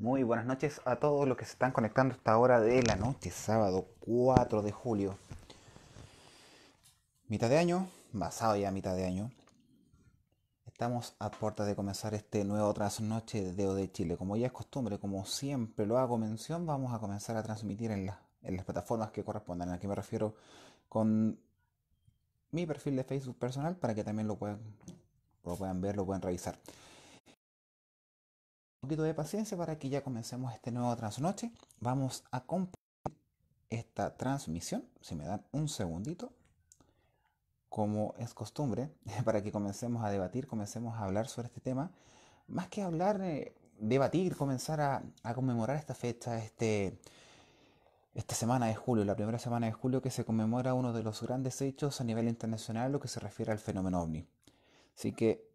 Muy buenas noches a todos los que se están conectando a esta hora de la noche, sábado 4 de julio. Mitad de año, basado ya mitad de año. Estamos a puertas de comenzar este nuevo trasnoche de de Chile. Como ya es costumbre, como siempre lo hago mención, vamos a comenzar a transmitir en, las plataformas que correspondan. A que me refiero con mi perfil de Facebook personal para que también lo puedan, lo puedan ver, lo puedan revisar un poquito de paciencia para que ya comencemos este nuevo transnoche. Vamos a compartir esta transmisión, si me dan un segundito, como es costumbre, para que comencemos a debatir, comencemos a hablar sobre este tema. Más que hablar, eh, debatir, comenzar a, conmemorar esta fecha, este, esta semana de julio, la primera semana de julio que se conmemora uno de los grandes hechos a nivel internacional, lo que se refiere al fenómeno ovni. Así que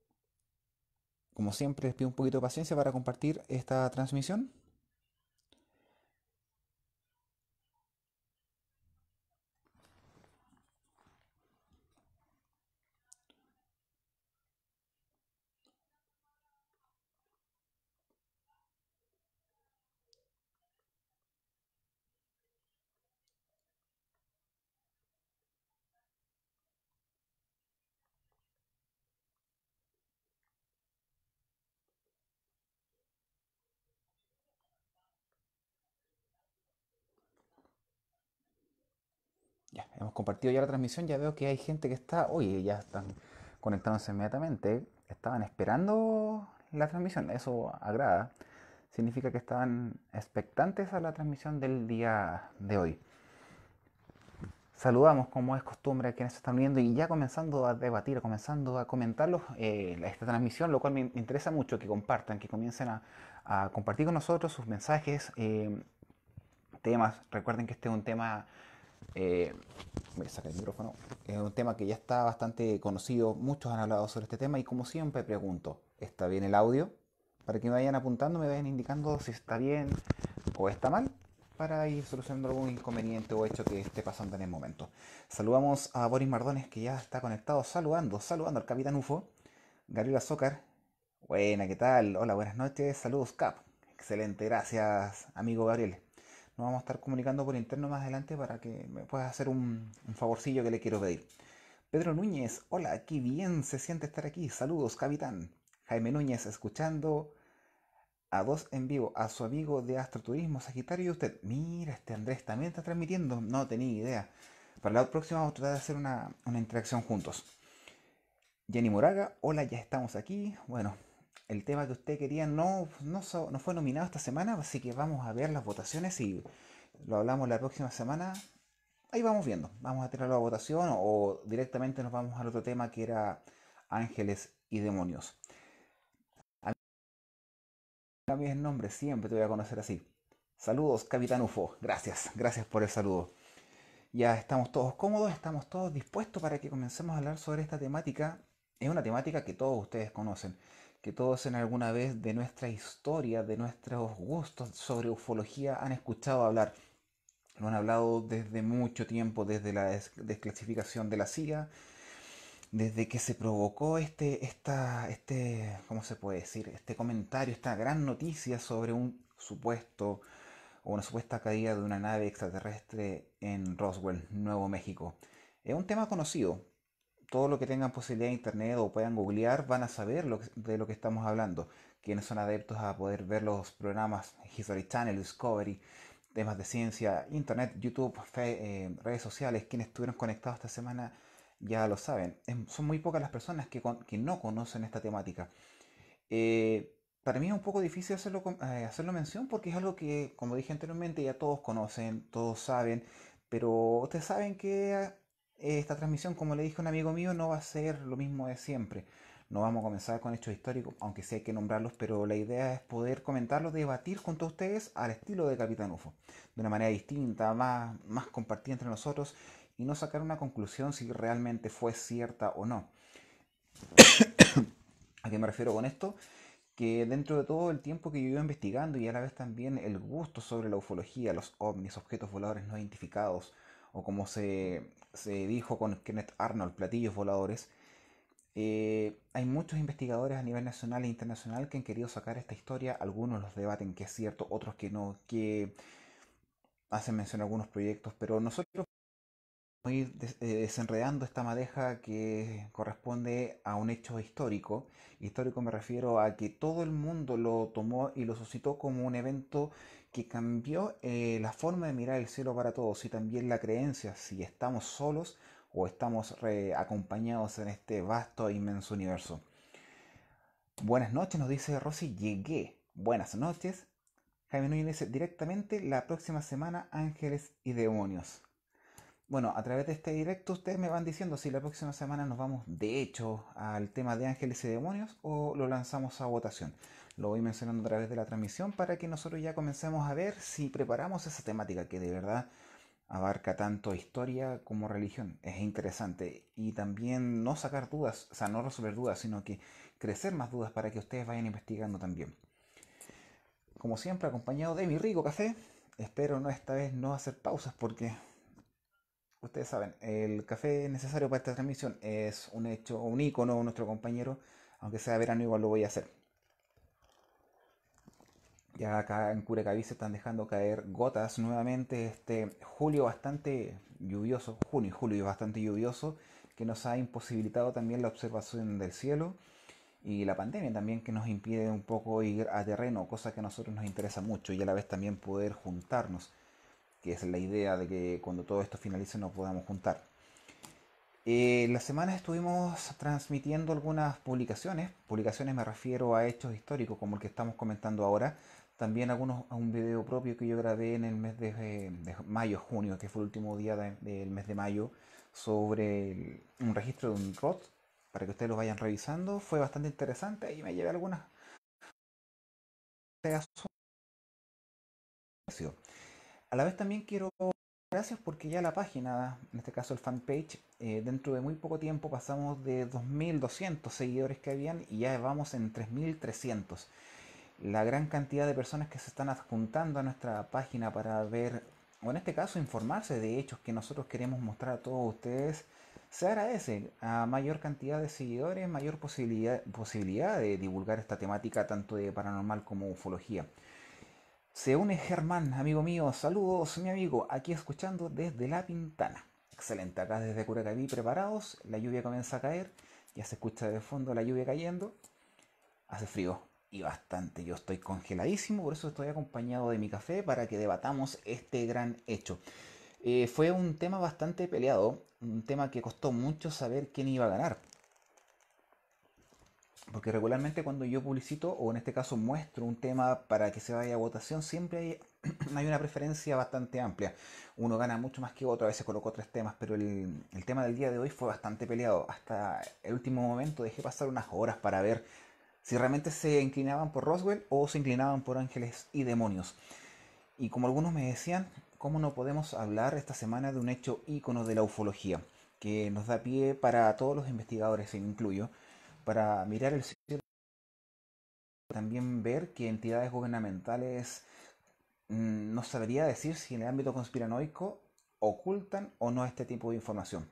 como siempre les pido un poquito de paciencia para compartir esta transmisión. hemos compartido ya la transmisión, ya veo que hay gente que está, oye, ya están conectándose inmediatamente, estaban esperando la transmisión, eso agrada, significa que estaban expectantes a la transmisión del día de hoy. Saludamos como es costumbre a quienes se están uniendo y ya comenzando a debatir, comenzando a comentarlos eh, esta transmisión, lo cual me interesa mucho que compartan, que comiencen a, compartir con nosotros sus mensajes, eh, temas. Recuerden que este es un tema eh, a sacar el micrófono. Es un tema que ya está bastante conocido, muchos han hablado sobre este tema y como siempre pregunto, ¿está bien el audio? Para que me vayan apuntando, me vayan indicando si está bien o está mal para ir solucionando algún inconveniente o hecho que esté pasando en el momento. Saludamos a Boris Mardones que ya está conectado, saludando, saludando al Capitán UFO, Gabriel Azócar, Buena, ¿qué tal? Hola, buenas noches, saludos Cap. Excelente, gracias amigo Gabriel. Nos vamos a estar comunicando por interno más adelante para que me puedas hacer un, favorcillo que le quiero pedir. Pedro Núñez, hola, qué bien se siente estar aquí. Saludos, capitán. Jaime Núñez, escuchando a dos en vivo, a su amigo de Astroturismo Sagitario y usted. Mira, este Andrés también está transmitiendo. No tenía idea. Para la próxima vamos a tratar de hacer una, una interacción juntos. Jenny Moraga, hola, ya estamos aquí. Bueno, el tema que usted quería no, fue nominado esta semana, así que vamos a ver las votaciones y lo hablamos la próxima semana. Ahí vamos viendo, vamos a tirarlo a votación o directamente nos vamos al otro tema que era ángeles y demonios. A mí el nombre, siempre te voy a conocer así. Saludos, Capitán UFO. Gracias, gracias por el saludo. Ya estamos todos cómodos, estamos todos dispuestos para que comencemos a hablar sobre esta temática. Es una temática que todos ustedes conocen que todos en alguna vez de nuestra historia, de nuestros gustos sobre ufología han escuchado hablar. Lo han hablado desde mucho tiempo, desde la desclasificación de la CIA, desde que se provocó este, esta, este, ¿cómo se puede decir? Este comentario, esta gran noticia sobre un supuesto o una supuesta caída de una nave extraterrestre en Roswell, Nuevo México. Es un tema conocido, todo lo que tengan posibilidad de internet o puedan googlear van a saber de lo que estamos hablando. Quienes son adeptos a poder ver los programas History Channel, Discovery, temas de ciencia, internet, YouTube, eh, redes sociales, quienes estuvieron conectados esta semana ya lo saben. Em, son muy pocas las personas que, no conocen esta temática. Eh, para mí es un poco difícil hacerlo, eh, hacerlo mención porque es algo que, como dije anteriormente, ya todos conocen, todos saben, pero ustedes saben que esta transmisión, como le dije a un amigo mío, no va a ser lo mismo de siempre. No vamos a comenzar con hechos históricos, aunque sí hay que nombrarlos, pero la idea es poder comentarlos, debatir junto a ustedes al estilo de Capitán UFO, de una manera distinta, más, más compartida entre nosotros y no sacar una conclusión si realmente fue cierta o no. ¿A qué me refiero con esto? Que dentro de todo el tiempo que yo iba investigando y a la vez también el gusto sobre la ufología, los ovnis, objetos voladores no identificados, o cómo se se dijo con Kenneth Arnold, platillos voladores, eh, hay muchos investigadores a nivel nacional e internacional que han querido sacar esta historia, algunos los debaten que es cierto, otros que no, que hacen mención a algunos proyectos, pero nosotros vamos a ir eh, desenredando esta madeja que corresponde a un hecho histórico. Histórico me refiero a que todo el mundo lo tomó y lo suscitó como un evento que cambió eh, la forma de mirar el cielo para todos y también la creencia si estamos solos o estamos acompañados en este vasto e inmenso universo. Buenas noches, nos dice Rosy, llegué. Buenas noches. Jaime Núñez dice directamente la próxima semana Ángeles y Demonios. Bueno, a través de este directo ustedes me van diciendo si la próxima semana nos vamos de hecho al tema de Ángeles y Demonios o lo lanzamos a votación lo voy mencionando a través de la transmisión para que nosotros ya comencemos a ver si preparamos esa temática que de verdad abarca tanto historia como religión. Es interesante. Y también no sacar dudas, o sea, no resolver dudas, sino que crecer más dudas para que ustedes vayan investigando también. Como siempre, acompañado de mi rico café, espero no esta vez no hacer pausas porque ustedes saben, el café necesario para esta transmisión es un hecho, un icono, nuestro compañero, aunque sea verano igual lo voy a hacer. Ya acá en Curacaví se están dejando caer gotas nuevamente. Este julio bastante lluvioso, junio y julio bastante lluvioso, que nos ha imposibilitado también la observación del cielo y la pandemia también que nos impide un poco ir a terreno, cosa que a nosotros nos interesa mucho y a la vez también poder juntarnos, que es la idea de que cuando todo esto finalice nos podamos juntar. Eh, la semana estuvimos transmitiendo algunas publicaciones, publicaciones me refiero a hechos históricos como el que estamos comentando ahora, también algunos, un video propio que yo grabé en el mes de, eh, mayo, junio, que fue el último día del mes de mayo, sobre un registro de un ROT, para que ustedes lo vayan revisando. Fue bastante interesante y me llevé algunas... A la vez también quiero gracias porque ya la página, en este caso el fanpage, eh, dentro de muy poco tiempo pasamos de 2.200 seguidores que habían y ya vamos en 3.300 la gran cantidad de personas que se están adjuntando a nuestra página para ver, o en este caso informarse de hechos que nosotros queremos mostrar a todos ustedes, se agradece a mayor cantidad de seguidores, mayor posibilidad, de divulgar esta temática tanto de paranormal como ufología. Se une Germán, amigo mío, saludos mi amigo, aquí escuchando desde La Pintana. Excelente, acá desde Curacaví preparados, la lluvia comienza a caer, ya se escucha de fondo la lluvia cayendo, hace frío, y bastante. Yo estoy congeladísimo, por eso estoy acompañado de mi café para que debatamos este gran hecho. Eh, fue un tema bastante peleado, un tema que costó mucho saber quién iba a ganar. Porque regularmente cuando yo publicito, o en este caso muestro un tema para que se vaya a votación, siempre hay, una preferencia bastante amplia. Uno gana mucho más que otro, a veces coloco tres temas, pero el, el tema del día de hoy fue bastante peleado. Hasta el último momento dejé pasar unas horas para ver si realmente se inclinaban por Roswell o se inclinaban por ángeles y demonios. Y como algunos me decían, ¿cómo no podemos hablar esta semana de un hecho ícono de la ufología? Que nos da pie para todos los investigadores, se incluyo, para mirar el cielo. También ver que entidades gubernamentales mm, no sabría decir si en el ámbito conspiranoico ocultan o no este tipo de información.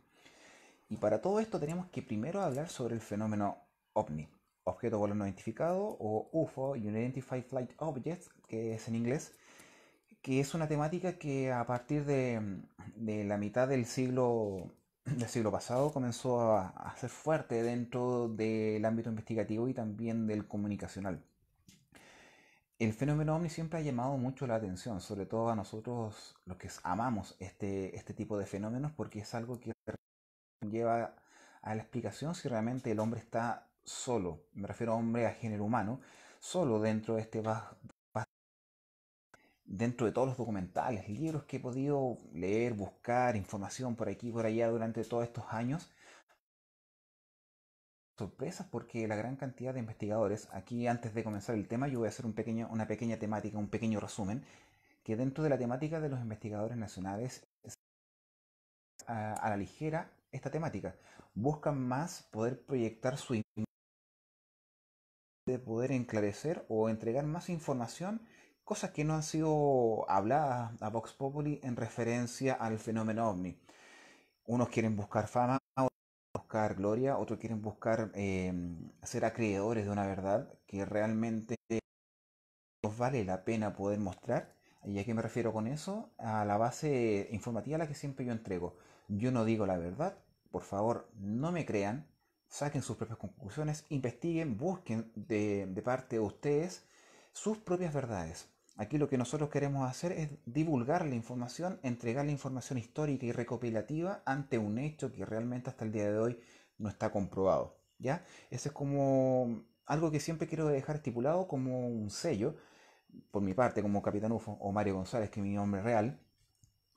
Y para todo esto tenemos que primero hablar sobre el fenómeno ovni objeto volador no identificado o UFO, Unidentified Flight Objects, que es en inglés, que es una temática que a partir de, la mitad del siglo, del siglo pasado comenzó a, ser fuerte dentro del ámbito investigativo y también del comunicacional. El fenómeno ovni siempre ha llamado mucho la atención, sobre todo a nosotros los que amamos este, este tipo de fenómenos, porque es algo que lleva a la explicación si realmente el hombre está solo, me refiero a hombre a género humano, solo dentro de este dentro de todos los documentales, libros que he podido leer, buscar, información por aquí por allá durante todos estos años, sorpresas porque la gran cantidad de investigadores, aquí antes de comenzar el tema yo voy a hacer un pequeño, una pequeña temática, un pequeño resumen, que dentro de la temática de los investigadores nacionales a, a la ligera esta temática, buscan más poder proyectar su de poder enclarecer o entregar más información, cosas que no han sido habladas a Vox Populi en referencia al fenómeno ovni. Unos quieren buscar fama, otros quieren buscar gloria, otros quieren buscar em, ser acreedores de una verdad que realmente nos vale la pena poder mostrar. ¿Y a qué me refiero con eso? A la base informativa a la que siempre yo entrego. Yo no digo la verdad, por favor no me crean, saquen sus propias conclusiones, investiguen, busquen de, parte de ustedes sus propias verdades. Aquí lo que nosotros queremos hacer es divulgar la información, entregar la información histórica y recopilativa ante un hecho que realmente hasta el día de hoy no está comprobado. ¿ya? Ese es como algo que siempre quiero dejar estipulado como un sello, por mi parte como Capitán UFO o Mario González, que es mi nombre real,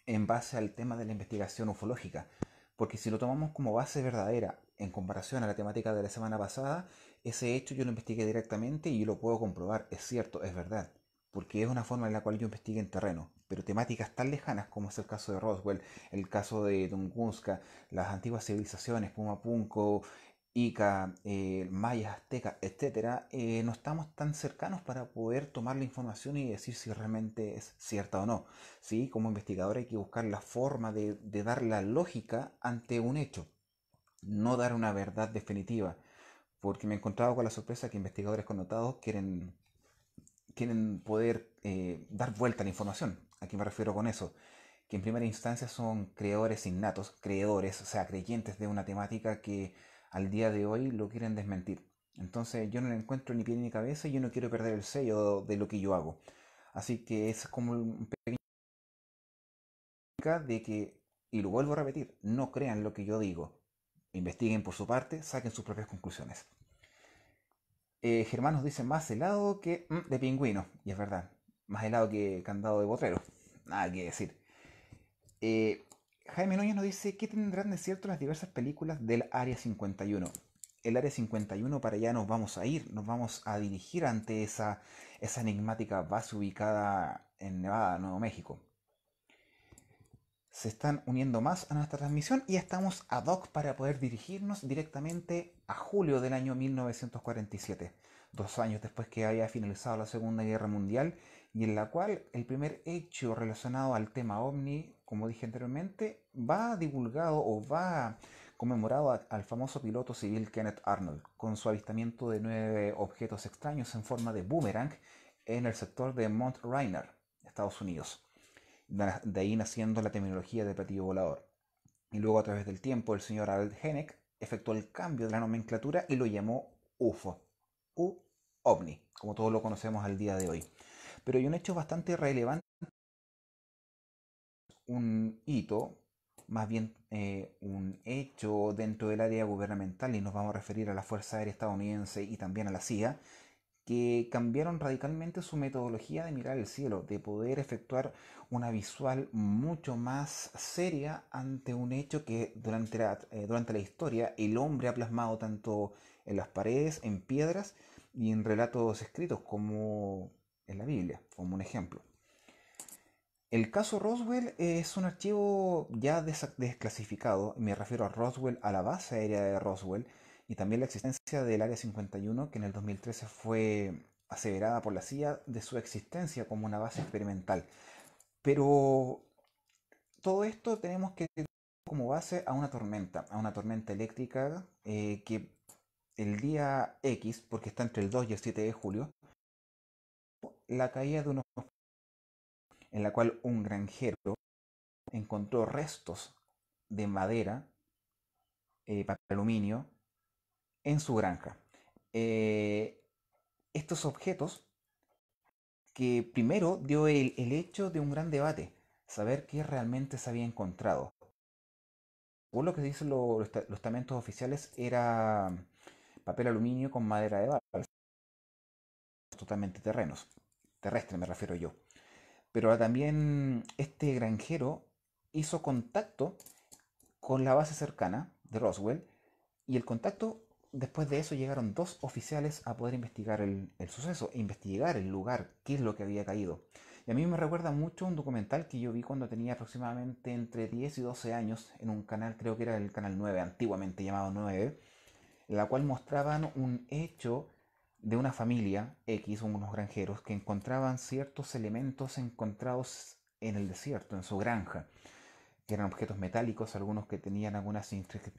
en base al tema de la investigación ufológica. Porque si lo tomamos como base verdadera, en comparación a la temática de la semana pasada, ese hecho yo lo investigué directamente y lo puedo comprobar, es cierto, es verdad, porque es una forma en la cual yo investigué en terreno, pero temáticas tan lejanas como es el caso de Roswell, el caso de Tunguska, las antiguas civilizaciones, Punco, Ica, eh, Mayas, Aztecas, etc., eh, no estamos tan cercanos para poder tomar la información y decir si realmente es cierta o no. ¿sí? Como investigador hay que buscar la forma de dar la lógica ante un hecho no dar una verdad definitiva, porque me he encontrado con la sorpresa que investigadores connotados quieren, quieren poder eh, dar vuelta a la información. ¿A qué me refiero con eso? Que en primera instancia son creadores innatos, creadores, o sea, creyentes de una temática que al día de hoy lo quieren desmentir. Entonces yo no le encuentro ni pie ni cabeza y yo no quiero perder el sello de lo que yo hago. Así que es como un pequeño de que, y lo vuelvo a repetir, no crean lo que yo digo, investiguen por su parte, saquen sus propias conclusiones. Eh, Germán nos dice más helado que mm, de pingüino, y es verdad, más helado que candado de botrero, nada que decir. Eh, Jaime Núñez nos dice, ¿qué tendrán de cierto las diversas películas del Área 51? El Área 51 para allá nos vamos a ir, nos vamos a dirigir ante esa, esa enigmática base ubicada en Nevada, Nuevo México se están uniendo más a nuestra transmisión y estamos ad hoc para poder dirigirnos directamente a julio del año 1947, dos años después que haya finalizado la Segunda Guerra Mundial y en la cual el primer hecho relacionado al tema ovni, como dije anteriormente, va divulgado o va conmemorado al famoso piloto civil Kenneth Arnold con su avistamiento de nueve objetos extraños en forma de boomerang en el sector de Mount Rainier, Estados Unidos de ahí naciendo la terminología de platillo volador. Y luego a través del tiempo el señor Albert efectuó el cambio de la nomenclatura y lo llamó UFO, u ovni, como todos lo conocemos al día de hoy. Pero hay un hecho bastante relevante, un hito, más bien eh, un hecho dentro del área gubernamental, y nos vamos a referir a la Fuerza Aérea Estadounidense y también a la CIA, que cambiaron radicalmente su metodología de mirar el cielo, de poder efectuar una visual mucho más seria ante un hecho que durante la, eh, durante la historia el hombre ha plasmado tanto en las paredes, en piedras y en relatos escritos como en la Biblia, como un ejemplo. El caso Roswell es un archivo ya desclasificado, me refiero a Roswell, a la base aérea de Roswell, y también la existencia del Área 51, que en el 2013 fue aseverada por la CIA de su existencia como una base experimental. Pero todo esto tenemos que como base a una tormenta, a una tormenta eléctrica eh, que el día X, porque está entre el 2 y el 7 de julio, la caída de unos en la cual un granjero encontró restos de madera, eh, papel aluminio, en su granja. Eh, estos objetos que primero dio el, hecho de un gran debate, saber qué realmente se había encontrado. Por lo que dicen los, los estamentos oficiales era mm, papel aluminio con madera de balsa, totalmente terrenos, terrestre me refiero yo. Pero también este granjero hizo contacto con la base cercana de Roswell y el contacto después de eso llegaron dos oficiales a poder investigar el, el, suceso, investigar el lugar, qué es lo que había caído. Y a mí me recuerda mucho un documental que yo vi cuando tenía aproximadamente entre 10 y 12 años en un canal, creo que era el canal 9, antiguamente llamado 9, en la cual mostraban un hecho de una familia X, unos granjeros, que encontraban ciertos elementos encontrados en el desierto, en su granja que eran objetos metálicos, algunos que tenían algunas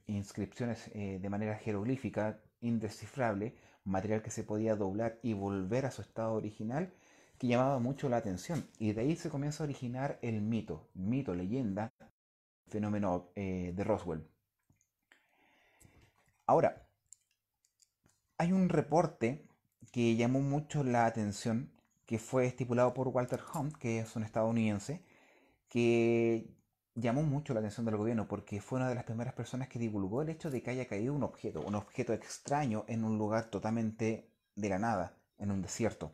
inscripciones eh, de manera jeroglífica, indescifrable, material que se podía doblar y volver a su estado original, que llamaba mucho la atención. Y de ahí se comienza a originar el mito, mito, leyenda, fenómeno eh, de Roswell. Ahora, hay un reporte que llamó mucho la atención, que fue estipulado por Walter Hunt, que es un estadounidense, que llamó mucho la atención del gobierno porque fue una de las primeras personas que divulgó el hecho de que haya caído un objeto, un objeto extraño en un lugar totalmente de la nada, en un desierto.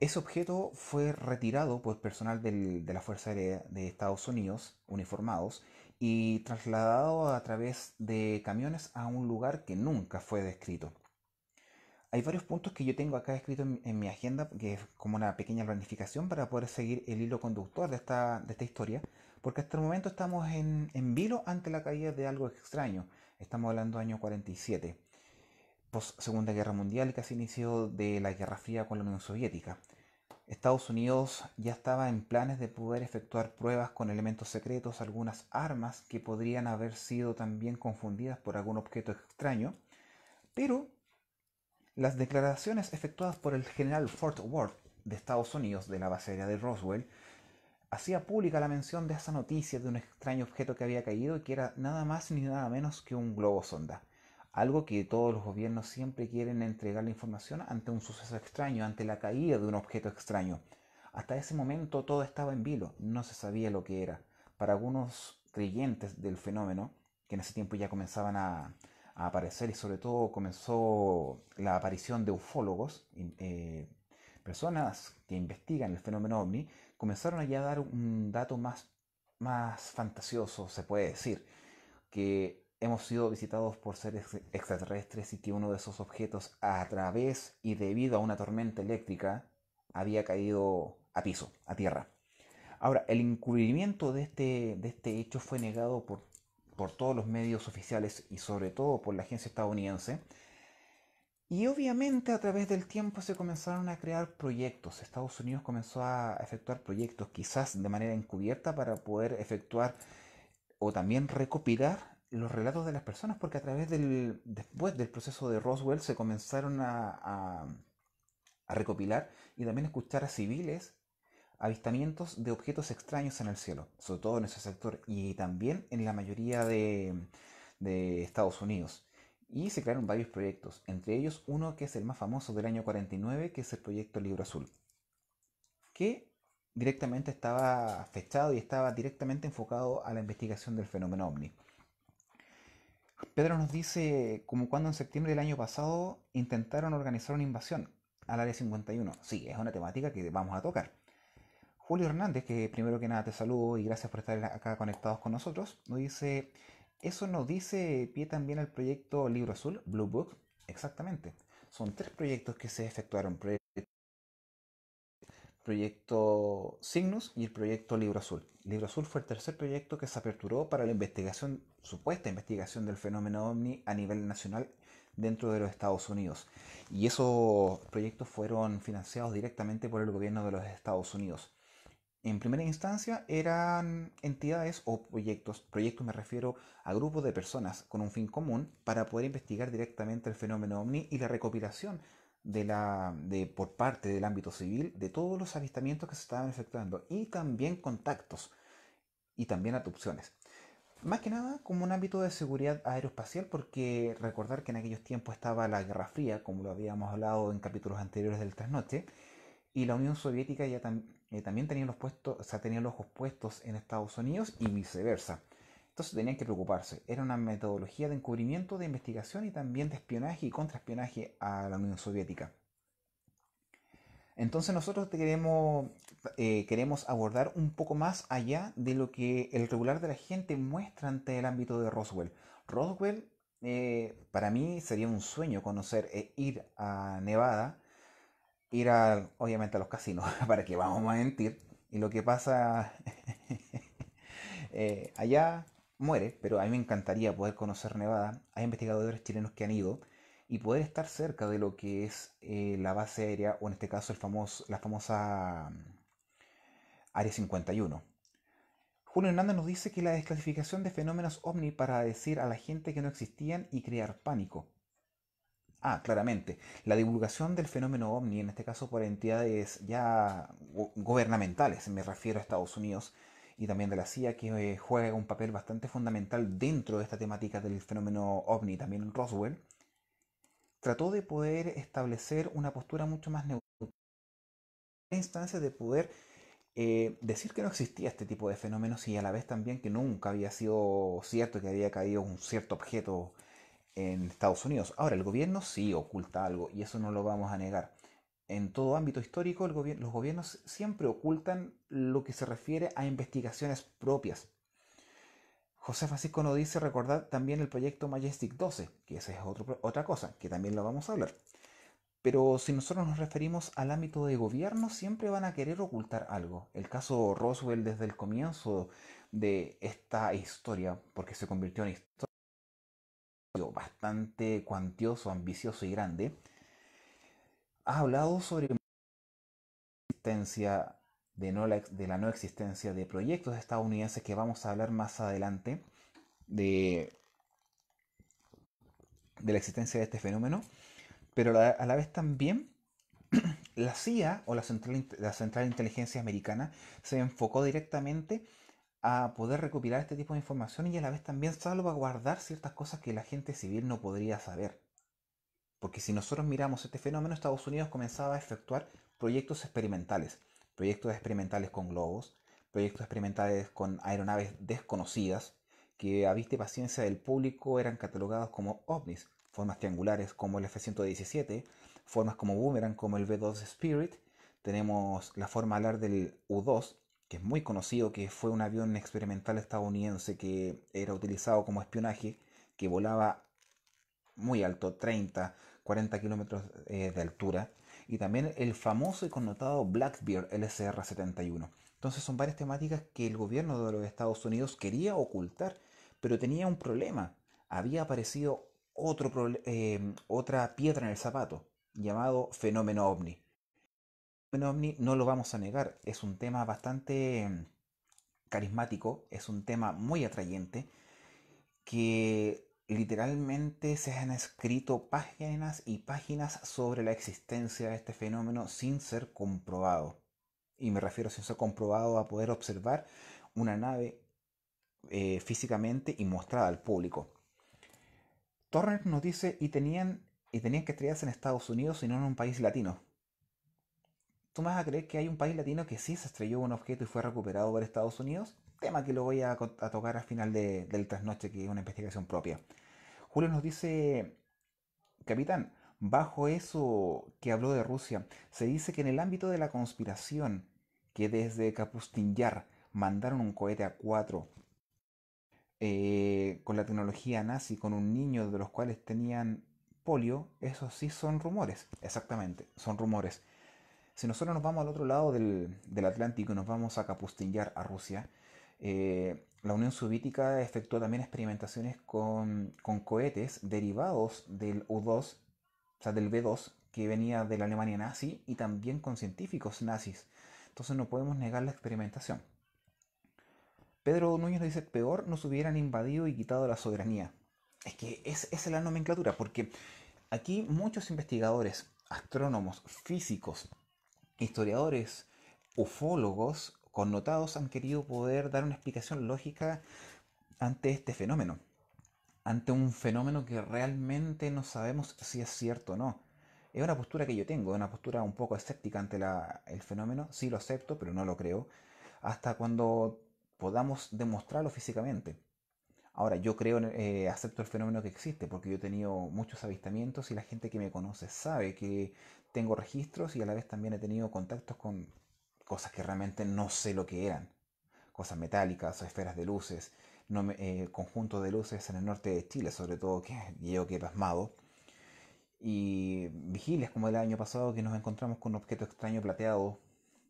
Ese objeto fue retirado por personal de la Fuerza Aérea de Estados Unidos, uniformados, y trasladado a través de camiones a un lugar que nunca fue descrito. Hay varios puntos que yo tengo acá escrito en, mi agenda, que es como una pequeña planificación para poder seguir el hilo conductor de esta, de esta historia, porque hasta el momento estamos en, en vilo ante la caída de algo extraño. Estamos hablando del año 47, post Segunda Guerra Mundial, casi inicio de la Guerra Fría con la Unión Soviética. Estados Unidos ya estaba en planes de poder efectuar pruebas con elementos secretos, algunas armas que podrían haber sido también confundidas por algún objeto extraño, pero las declaraciones efectuadas por el general Fort Worth de Estados Unidos de la base aérea de Roswell hacía pública la mención de esa noticia de un extraño objeto que había caído y que era nada más ni nada menos que un globo sonda. Algo que todos los gobiernos siempre quieren entregar la información ante un suceso extraño, ante la caída de un objeto extraño. Hasta ese momento todo estaba en vilo, no se sabía lo que era. Para algunos creyentes del fenómeno, que en ese tiempo ya comenzaban a aparecer y sobre todo comenzó la aparición de ufólogos, eh, personas que investigan el fenómeno ovni, comenzaron a dar un dato más, más fantasioso, se puede decir, que hemos sido visitados por seres extraterrestres y que uno de esos objetos a través y debido a una tormenta eléctrica había caído a piso, a tierra. Ahora, el encubrimiento de este, de este hecho fue negado por por todos los medios oficiales y sobre todo por la agencia estadounidense. Y obviamente a través del tiempo se comenzaron a crear proyectos. Estados Unidos comenzó a efectuar proyectos quizás de manera encubierta para poder efectuar o también recopilar los relatos de las personas porque a través del después del proceso de Roswell se comenzaron a, a recopilar y también escuchar a civiles avistamientos de objetos extraños en el cielo, sobre todo en ese sector y también en la mayoría de, Estados Unidos. Y se crearon varios proyectos, entre ellos uno que es el más famoso del año 49, que es el proyecto Libro Azul, que directamente estaba fechado y estaba directamente enfocado a la investigación del fenómeno ovni. Pedro nos dice como cuando en septiembre del año pasado intentaron organizar una invasión al Área 51. Sí, es una temática que vamos a tocar. Julio Hernández, que primero que nada te saludo y gracias por estar acá conectados con nosotros, nos dice, eso nos dice pie también al proyecto Libro Azul, Blue Book, exactamente. Son tres proyectos que se efectuaron, proyecto Cygnus y el proyecto Libro Azul. Libro Azul fue el tercer proyecto que se aperturó para la investigación, supuesta investigación del fenómeno OVNI a nivel nacional dentro de los Estados Unidos. Y esos proyectos fueron financiados directamente por el gobierno de los Estados Unidos. En primera instancia eran entidades o proyectos, proyectos me refiero a grupos de personas con un fin común para poder investigar directamente el fenómeno ovni y la recopilación de la, de, por parte del ámbito civil de todos los avistamientos que se estaban efectuando y también contactos y también adopciones. Más que nada como un ámbito de seguridad aeroespacial porque recordar que en aquellos tiempos estaba la Guerra Fría, como lo habíamos hablado en capítulos anteriores del trasnoche, y la Unión Soviética ya eh, también tenía los, puestos, los ojos puestos en Estados Unidos y viceversa. Entonces tenían que preocuparse. Era una metodología de encubrimiento, de investigación y también de espionaje y contraespionaje a la Unión Soviética. Entonces nosotros queremos, eh, queremos abordar un poco más allá de lo que el regular de la gente muestra ante el ámbito de Roswell. Roswell, eh, para mí sería un sueño conocer e ir a Nevada ir obviamente a los casinos, para que vamos a mentir. Y lo que pasa eh, allá muere, pero a mí me encantaría poder conocer Nevada. Hay investigadores chilenos que han ido y poder estar cerca de lo que es eh, la base aérea, o en este caso el famoso, la famosa mm, Área 51. Julio Hernández nos dice que la desclasificación de fenómenos ovni para decir a la gente que no existían y crear pánico. Ah, claramente. La divulgación del fenómeno ovni, en este caso por entidades ya gubernamentales, me refiero a Estados Unidos y también de la CIA, que eh, juega un papel bastante fundamental dentro de esta temática del fenómeno ovni, también Roswell, trató de poder establecer una postura mucho más neutral, instancia de poder eh, decir que no existía este tipo de fenómenos y a la vez también que nunca había sido cierto que había caído un cierto objeto en Estados Unidos. Ahora, el gobierno sí oculta algo y eso no lo vamos a negar. En todo ámbito histórico, el los gobiernos siempre ocultan lo que se refiere a investigaciones propias. José Francisco nos dice recordar también el proyecto Majestic 12, que esa es otro, otra cosa, que también lo vamos a hablar. Pero si nosotros nos referimos al ámbito de gobierno, siempre van a querer ocultar algo. El caso Roswell desde el comienzo de esta historia, porque se convirtió en, bastante cuantioso, ambicioso y grande, ha hablado sobre la existencia de, no la, de la no existencia de proyectos estadounidenses que vamos a hablar más adelante de, de la existencia de este fenómeno, pero a la, vez también la CIA o la Central, la Central Inteligencia Americana se enfocó directamente a poder recopilar este tipo de información y a la vez también salvaguardar ciertas cosas que la gente civil no podría saber. Porque si nosotros miramos este fenómeno, Estados Unidos comenzaba a efectuar proyectos experimentales, proyectos experimentales con globos, proyectos experimentales con aeronaves desconocidas, que a vista y paciencia del público eran catalogados como ovnis, formas triangulares como el F-117, formas como boomerang como el V-2 Spirit, tenemos la forma alar del U-2, es muy conocido, que fue un avión experimental estadounidense que era utilizado como espionaje, que volaba muy alto, 30, 40 kilómetros eh, de altura, y también el famoso y connotado Blackbeard lcr 71 Entonces son varias temáticas que el gobierno de los Estados Unidos quería ocultar, pero tenía un problema. Había aparecido otro eh, otra piedra en el zapato, llamado fenómeno ovni ovni no lo vamos a negar, es un tema bastante mm, carismático, es un tema muy atrayente, que literalmente se han escrito páginas y páginas sobre la existencia de este fenómeno sin ser comprobado. Y me refiero sin ser comprobado a poder observar una nave eh, físicamente y mostrada al público. Turner nos dice, y tenían, y tenían que estrellarse en Estados Unidos y no en un país latino. ¿Tú me vas a creer que hay un país latino que sí se estrelló un objeto y fue recuperado por Estados Unidos? Tema que lo voy a, tocar al final de, del trasnoche, que es una investigación propia. Julio nos dice, capitán, bajo eso que habló de Rusia, se dice que en el ámbito de la conspiración, que desde Yar mandaron un cohete a cuatro eh, con la tecnología nazi, con un niño de los cuales tenían polio, eso sí son rumores, exactamente, son rumores. Si nosotros nos vamos al otro lado del, Atlántico y nos vamos a capustillar a Rusia, eh, la Unión Soviética efectuó también experimentaciones con, cohetes derivados del U-2, o sea, del B-2, que venía de la Alemania nazi y también con científicos nazis. Entonces no podemos negar la experimentación. Pedro Núñez nos dice, peor nos hubieran invadido y quitado la soberanía. Es que esa es la nomenclatura, porque aquí muchos investigadores, astrónomos, físicos, historiadores ufólogos connotados han querido poder dar una explicación lógica ante este fenómeno, ante un fenómeno que realmente no sabemos si es cierto o no. Es una postura que yo tengo, una postura un poco escéptica ante el fenómeno, sí lo acepto, pero no lo creo, hasta cuando podamos demostrarlo físicamente. Ahora, yo creo, eh, acepto el fenómeno que existe, porque yo he tenido muchos avistamientos y la gente que me conoce sabe que tengo registros y a la vez también he tenido contactos con cosas que realmente no sé lo que eran. Cosas metálicas, o esferas de luces, no eh, conjuntos de luces en el norte de Chile, sobre todo, que yo que pasmado. Y vigiles, como el año pasado que nos encontramos con un objeto extraño plateado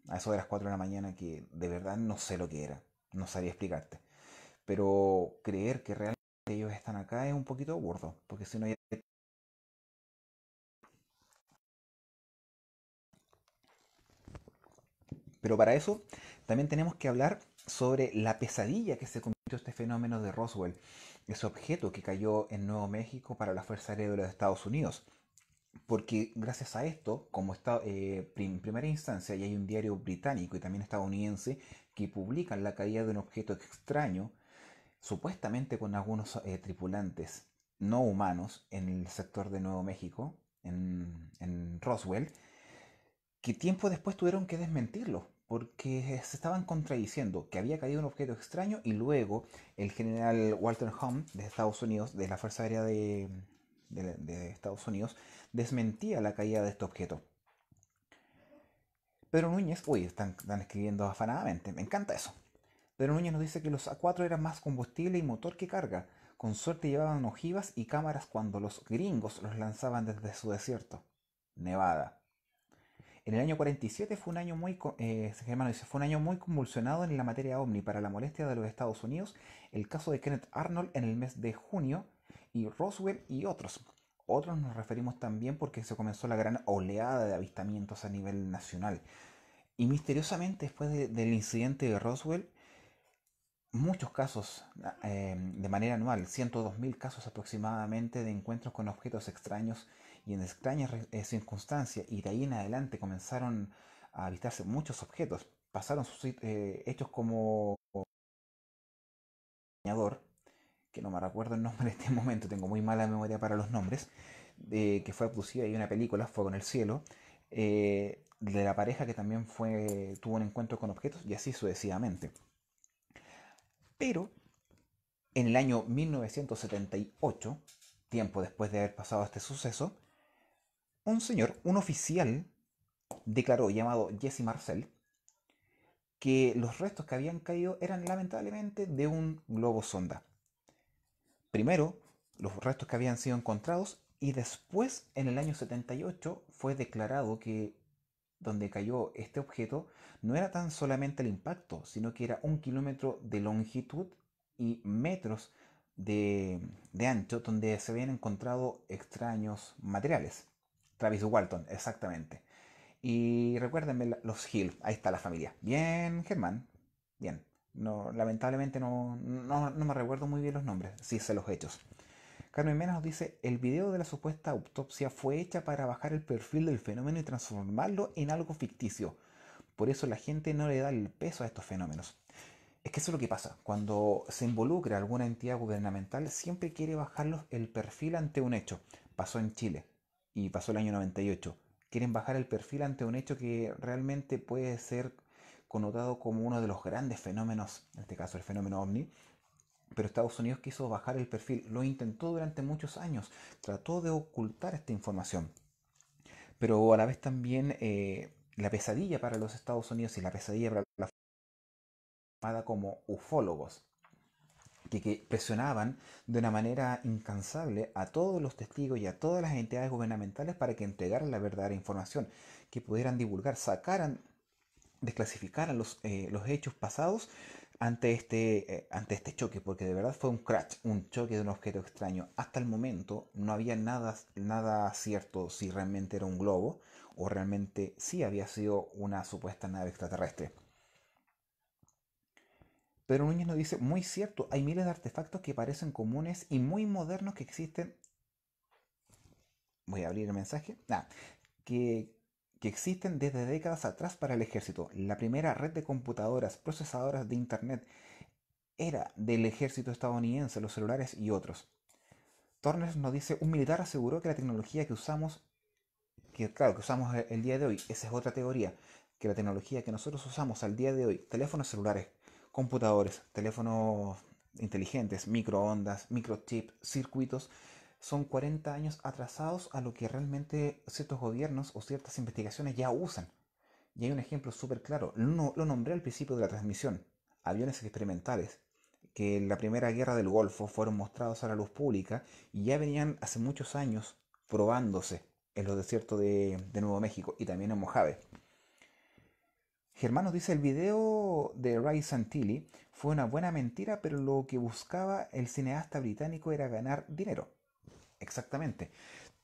a eso de las 4 de la mañana que de verdad no sé lo que era, no sabía explicarte. Pero creer que realmente ellos están acá es un poquito burdo, porque si no hay... Pero para eso también tenemos que hablar sobre la pesadilla que se convirtió este fenómeno de Roswell, ese objeto que cayó en Nuevo México para la Fuerza Aérea de los Estados Unidos. Porque gracias a esto, como está en eh, primera instancia, y hay un diario británico y también estadounidense que publican la caída de un objeto extraño supuestamente con algunos eh, tripulantes no humanos en el sector de Nuevo México, en, Roswell, que tiempo después tuvieron que desmentirlo, porque se estaban contradiciendo que había caído un objeto extraño y luego el general Walter Hunt de Estados Unidos, de la Fuerza Aérea de, Estados Unidos, desmentía la caída de este objeto. Pedro Núñez, uy, están escribiendo afanadamente, me encanta eso. Pero Núñez nos dice que los A4 eran más combustible y motor que carga. Con suerte llevaban ojivas y cámaras cuando los gringos los lanzaban desde su desierto. Nevada. En el año 47 fue un año muy, eh, fue un año muy convulsionado en la materia ovni para la molestia de los Estados Unidos, el caso de Kenneth Arnold en el mes de junio y Roswell y otros. Otros nos referimos también porque se comenzó la gran oleada de avistamientos a nivel nacional. Y misteriosamente después del incidente de Roswell, muchos casos ah, em, de manera anual, 102.000 casos aproximadamente de encuentros con objetos extraños y en extrañas eh, circunstancias, y de ahí en adelante comenzaron a avistarse muchos objetos. Pasaron sus eh, hechos como que no me recuerdo el nombre en este momento, tengo muy mala memoria para los nombres, que fue producida y una película, fue en el Cielo, eh, de la pareja que también fue, tuvo un encuentro con objetos y así sucesivamente. Pero en el año 1978, tiempo después de haber pasado este suceso, un señor, un oficial, declaró, llamado Jesse Marcel, que los restos que habían caído eran lamentablemente de un globo sonda. Primero, los restos que habían sido encontrados y después, en el año 78, fue declarado que donde cayó este objeto no era tan solamente el impacto, sino que era un kilómetro de longitud y metros de, ancho donde se habían encontrado extraños materiales. Travis Walton, exactamente. Y recuérdenme los Hill, ahí está la familia. Bien, Germán, bien. No, lamentablemente no, no, no me recuerdo muy bien los nombres, sí sé los hechos. Carmen Mena nos dice, el video de la supuesta autopsia fue hecha para bajar el perfil del fenómeno y transformarlo en algo ficticio. Por eso la gente no le da el peso a estos fenómenos. Es que eso es lo que pasa. Cuando se involucra alguna entidad gubernamental, siempre quiere bajar el perfil ante un hecho. Pasó en Chile y pasó el año 98. Quieren bajar el perfil ante un hecho que realmente puede ser connotado como uno de los grandes fenómenos, en este caso el fenómeno ovni, pero Estados Unidos quiso bajar el perfil, lo intentó durante muchos años, trató de ocultar esta información. Pero a la vez también eh, la pesadilla para los Estados Unidos y la pesadilla para la llamada como ufólogos, que, presionaban de una manera incansable a todos los testigos y a todas las entidades gubernamentales para que entregaran la verdadera información, que pudieran divulgar, sacaran, desclasificaran los eh, hechos pasados ante este, eh, ante este choque, porque de verdad fue un crash, un choque de un objeto extraño. Hasta el momento no había nada, nada cierto si realmente era un globo o realmente sí había sido una supuesta nave extraterrestre. Pero Núñez nos dice, muy cierto, hay miles de artefactos que parecen comunes y muy modernos que existen. Voy a abrir el mensaje. Ah, que, que existen desde décadas atrás para el ejército. La primera red de computadoras procesadoras de Internet era del ejército estadounidense, los celulares y otros. Tornes nos dice, un militar aseguró que la tecnología que usamos, que claro, que usamos el día de hoy, esa es otra teoría, que la tecnología que nosotros usamos al día de hoy, teléfonos celulares, computadores, teléfonos inteligentes, microondas, microchips, circuitos, son 40 años atrasados a lo que realmente ciertos gobiernos o ciertas investigaciones ya usan. Y hay un ejemplo súper claro, lo, nombré al principio de la transmisión, aviones experimentales, que en la Primera Guerra del Golfo fueron mostrados a la luz pública y ya venían hace muchos años probándose en los desiertos de, Nuevo México y también en Mojave. Germán nos dice, el video de Ray Santilli fue una buena mentira, pero lo que buscaba el cineasta británico era ganar dinero. Exactamente.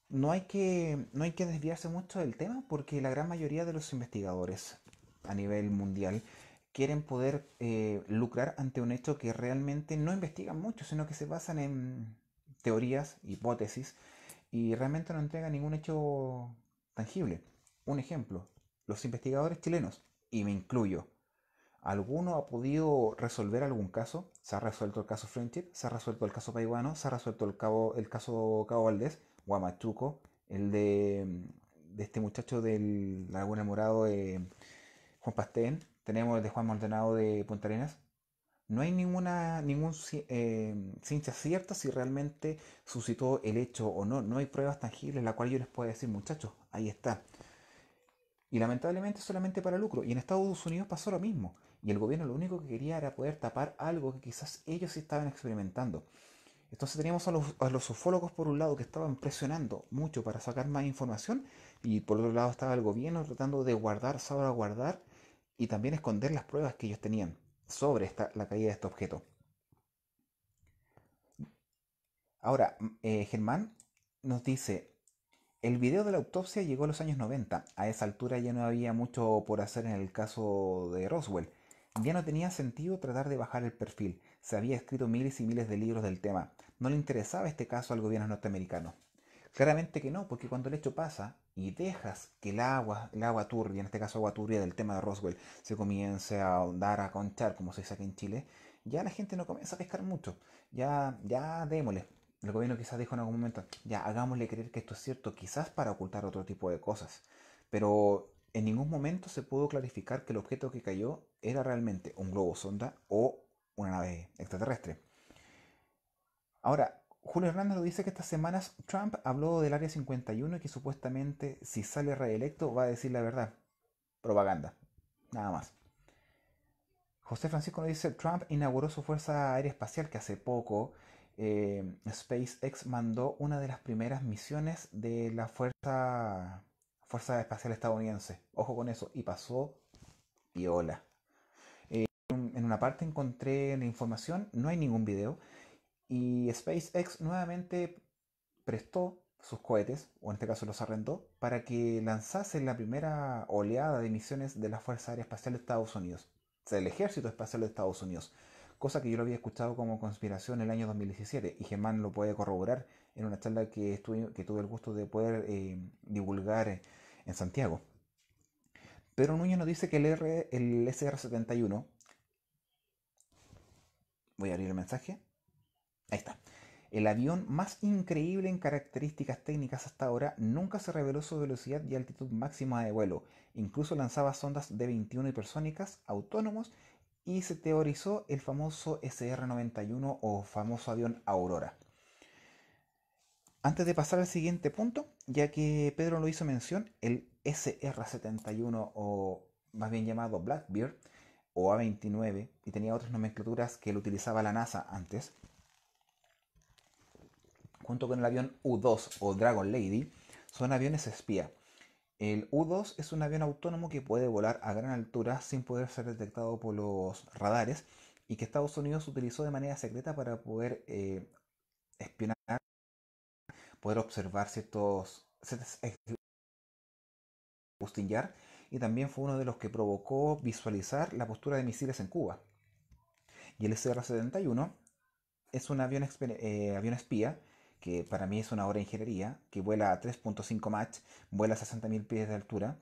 No hay, que, no hay que desviarse mucho del tema porque la gran mayoría de los investigadores a nivel mundial quieren poder eh, lucrar ante un hecho que realmente no investigan mucho, sino que se basan en teorías, hipótesis, y realmente no entregan ningún hecho tangible. Un ejemplo, los investigadores chilenos, y me incluyo, ¿Alguno ha podido resolver algún caso? Se ha resuelto el caso Friendship, se ha resuelto el caso paiwano se ha resuelto el, el caso Cabo Valdés, Guamachuco, el mm, de, este muchacho del Lago Enamorado de mm, Juan Pastén, tenemos el de Juan Maldonado de Punta Arenas. No hay ninguna ningún, eh, ciencia cierta si realmente suscitó el hecho o no. No hay pruebas tangibles, la cual yo les puedo decir, muchachos, ahí está. Y lamentablemente solamente para lucro. Y en Estados Unidos pasó lo mismo. Y el gobierno lo único que quería era poder tapar algo que quizás ellos estaban experimentando. Entonces teníamos a los, ufólogos por un lado que estaban presionando mucho para sacar más información y por otro lado estaba el gobierno tratando de guardar, guardar y también esconder las pruebas que ellos tenían sobre esta, la caída de este objeto. Ahora, eh, Germán nos dice, el video de la autopsia llegó a los años 90. A esa altura ya no había mucho por hacer en el caso de Roswell. Ya no tenía sentido tratar de bajar el perfil. Se había escrito miles y miles de libros del tema. No le interesaba este caso al gobierno norteamericano. Claramente que no, porque cuando el hecho pasa y dejas que el agua, el agua turbia, en este caso agua turbia del tema de Roswell, se comience a ahondar, a conchar, como se dice aquí en Chile, ya la gente no comienza a pescar mucho. Ya, ya démosle. El gobierno quizás dijo en algún momento, ya hagámosle creer que esto es cierto, quizás para ocultar otro tipo de cosas. Pero en ningún momento se pudo clarificar que el objeto que cayó era realmente un globo sonda o una nave extraterrestre. Ahora, Julio Hernández lo dice que estas semanas Trump habló del Área 51 y que supuestamente si sale reelecto va a decir la verdad. Propaganda. Nada más. José Francisco lo dice, Trump inauguró su Fuerza Aérea Espacial que hace poco eh, SpaceX mandó una de las primeras misiones de la Fuerza Fuerza Espacial Estadounidense. Ojo con eso. Y pasó piola. Eh, en una parte encontré la información, no hay ningún video. Y SpaceX nuevamente prestó sus cohetes, o en este caso los arrendó, para que lanzasen la primera oleada de misiones de la Fuerza Aérea Espacial de Estados Unidos, o sea, del Ejército Espacial de Estados Unidos, cosa que yo lo había escuchado como conspiración en el año 2017, y Germán lo puede corroborar en una charla que, que tuve el gusto de poder eh, divulgar eh, en Santiago. Pero Núñez nos dice que el, SR71, voy a abrir el mensaje, ahí está, el avión más increíble en características técnicas hasta ahora nunca se reveló su velocidad y altitud máxima de vuelo. Incluso lanzaba sondas de 21 hipersónicas autónomos y se teorizó el famoso SR-91 o famoso avión Aurora. Antes de pasar al siguiente punto, ya que Pedro lo hizo mención, el SR-71 o más bien llamado Blackbeard o A-29 y tenía otras nomenclaturas que lo utilizaba la NASA antes, junto con el avión U-2 o Dragon Lady, son aviones espía. El U-2 es un avión autónomo que puede volar a gran altura sin poder ser detectado por los radares y que Estados Unidos utilizó de manera secreta para poder eh, espionar poder observar ciertos, eh, y también fue uno de los que provocó visualizar la postura de misiles en Cuba. Y el SR-71 es un avión, eh, avión espía que para mí es una obra de ingeniería, que vuela a 3.5 Mach, vuela a 60.000 pies de altura,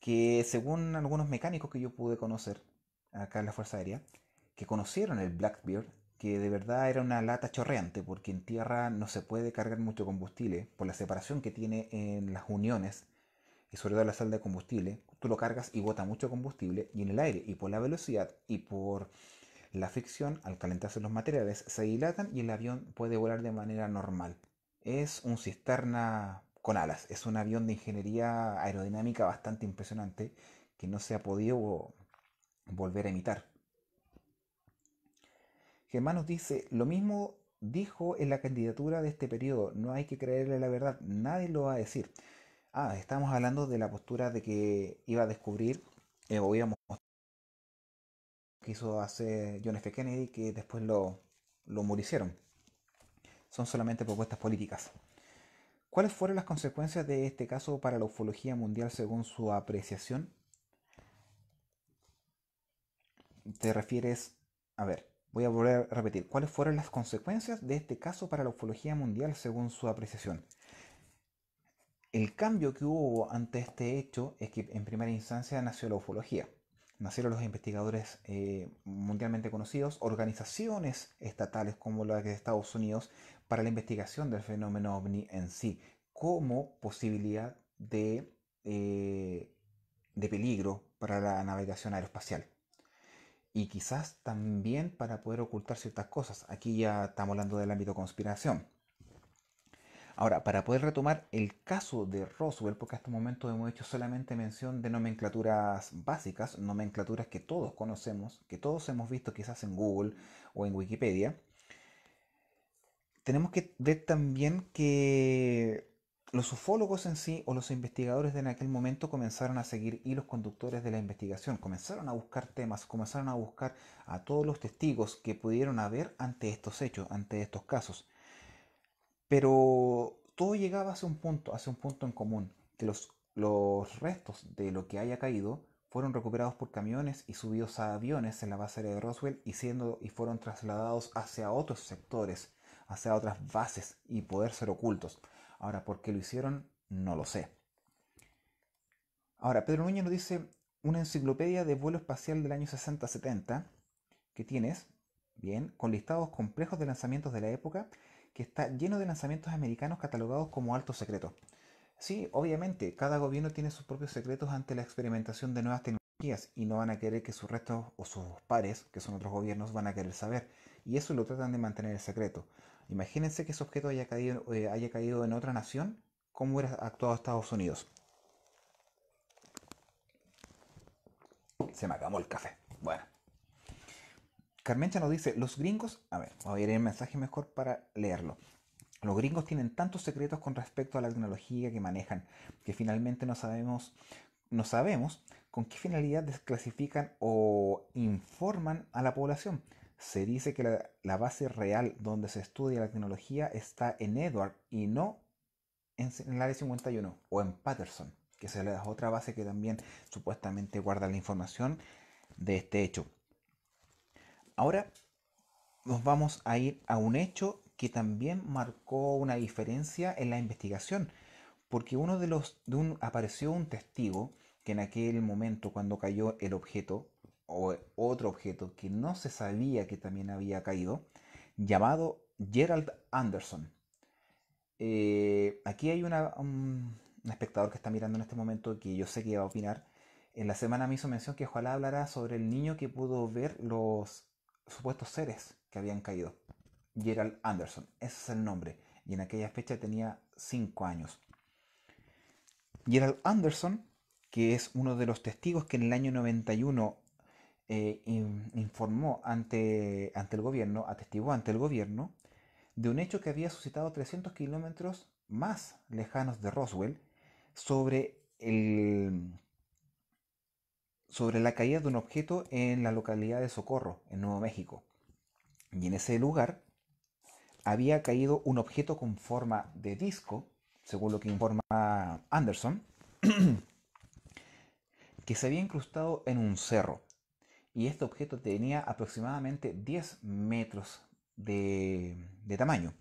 que según algunos mecánicos que yo pude conocer acá en la Fuerza Aérea, que conocieron el Blackbeard que de verdad era una lata chorreante, porque en tierra no se puede cargar mucho combustible por la separación que tiene en las uniones y sobre todo la salda de combustible. Tú lo cargas y bota mucho combustible y en el aire y por la velocidad y por la fricción al calentarse los materiales se dilatan y el avión puede volar de manera normal. Es un cisterna con alas, es un avión de ingeniería aerodinámica bastante impresionante que no se ha podido volver a imitar. Germán nos dice, lo mismo dijo en la candidatura de este periodo, no hay que creerle la verdad, nadie lo va a decir. Ah, estamos hablando de la postura de que iba a descubrir eh, o íbamos que hizo hace John F. Kennedy que después lo, lo muricieron. Son solamente propuestas políticas. ¿Cuáles fueron las consecuencias de este caso para la ufología mundial según su apreciación? Te refieres, a ver, Voy a volver a repetir, ¿cuáles fueron las consecuencias de este caso para la ufología mundial según su apreciación? El cambio que hubo ante este hecho es que en primera instancia nació la ufología. Nacieron los investigadores eh, mundialmente conocidos, organizaciones estatales como la de Estados Unidos para la investigación del fenómeno ovni en sí, como posibilidad de, eh, de peligro para la navegación aeroespacial y quizás también para poder ocultar ciertas cosas. Aquí ya estamos hablando del ámbito conspiración. Ahora, para poder retomar el caso de Roswell, porque hasta el momento hemos hecho solamente mención de nomenclaturas básicas, nomenclaturas que todos conocemos, que todos hemos visto quizás en Google o en Wikipedia, tenemos que ver también que los ufólogos en sí o los investigadores de en aquel momento comenzaron a seguir y los conductores de la investigación, comenzaron a buscar temas, comenzaron a buscar a todos los testigos que pudieron haber ante estos hechos, ante estos casos. Pero todo llegaba hacia un punto, hacia un punto en común, que los, restos de lo que haya caído fueron recuperados por camiones y subidos a aviones en la base aérea de Roswell y, siendo, y fueron trasladados hacia otros sectores, hacia otras bases y poder ser ocultos. Ahora, ¿por qué lo hicieron? No lo sé. Ahora, Pedro Núñez nos dice una enciclopedia de vuelo espacial del año 60-70 que tienes, bien, con listados complejos de lanzamientos de la época que está lleno de lanzamientos americanos catalogados como altos secretos. Sí, obviamente, cada gobierno tiene sus propios secretos ante la experimentación de nuevas tecnologías y no van a querer que sus restos o sus pares, que son otros gobiernos, van a querer saber. Y eso lo tratan de mantener el secreto. Imagínense que ese objeto haya caído, eh, haya caído en otra nación, ¿cómo hubiera actuado Estados Unidos? Se me acabó el café. Bueno. Carmencha nos dice, los gringos, a ver, voy a leer el mensaje mejor para leerlo. Los gringos tienen tantos secretos con respecto a la tecnología que manejan, que finalmente no sabemos, no sabemos con qué finalidad desclasifican o informan a la población se dice que la, base real donde se estudia la tecnología está en Edward y no en, el área 51 o en Patterson, que es la otra base que también supuestamente guarda la información de este hecho. Ahora nos vamos a ir a un hecho que también marcó una diferencia en la investigación, porque uno de los de apareció un testigo que en aquel momento cuando cayó el objeto otro objeto que no se sabía que también había caído, llamado Gerald Anderson. Eh, aquí hay un espectador que está mirando en este momento que yo sé que va a opinar. En la semana me hizo mención que ojalá hablará sobre el niño que pudo ver los supuestos seres que habían caído. Gerald Anderson, ese es el nombre. Y en aquella fecha tenía 5 años. Gerald Anderson, que es uno de los testigos que en el año 91 eh, informó ante, ante el gobierno, atestiguó ante el gobierno, de un hecho que había suscitado 300 kilómetros más lejanos de Roswell sobre, sobre la caída de un objeto en la localidad de Socorro, en Nuevo México. Y en ese lugar había caído un objeto con forma de disco, según lo que informa Anderson, que se había incrustado en un cerro y este objeto tenía aproximadamente 10 metros de, tamaño.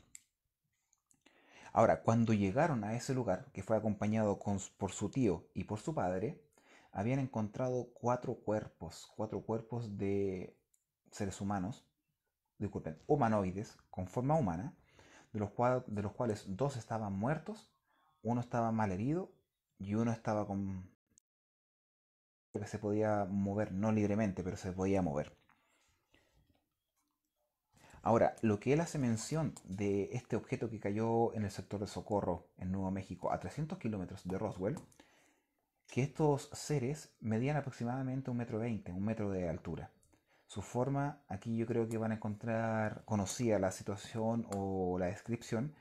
Ahora, cuando llegaron a ese lugar, que fue acompañado por su tío y por su padre, habían encontrado cuatro cuerpos, cuatro cuerpos de seres humanos, disculpen, humanoides con forma humana, de los, de los cuales dos estaban muertos, uno estaba mal herido y uno estaba con que se podía mover, no libremente, pero se podía mover. Ahora, lo que él hace mención de este objeto que cayó en el sector de Socorro, en Nuevo México, a 300 kilómetros de Roswell, que estos seres medían aproximadamente un metro veinte, un metro de altura. Su forma, aquí yo creo que van a encontrar conocía la situación o la descripción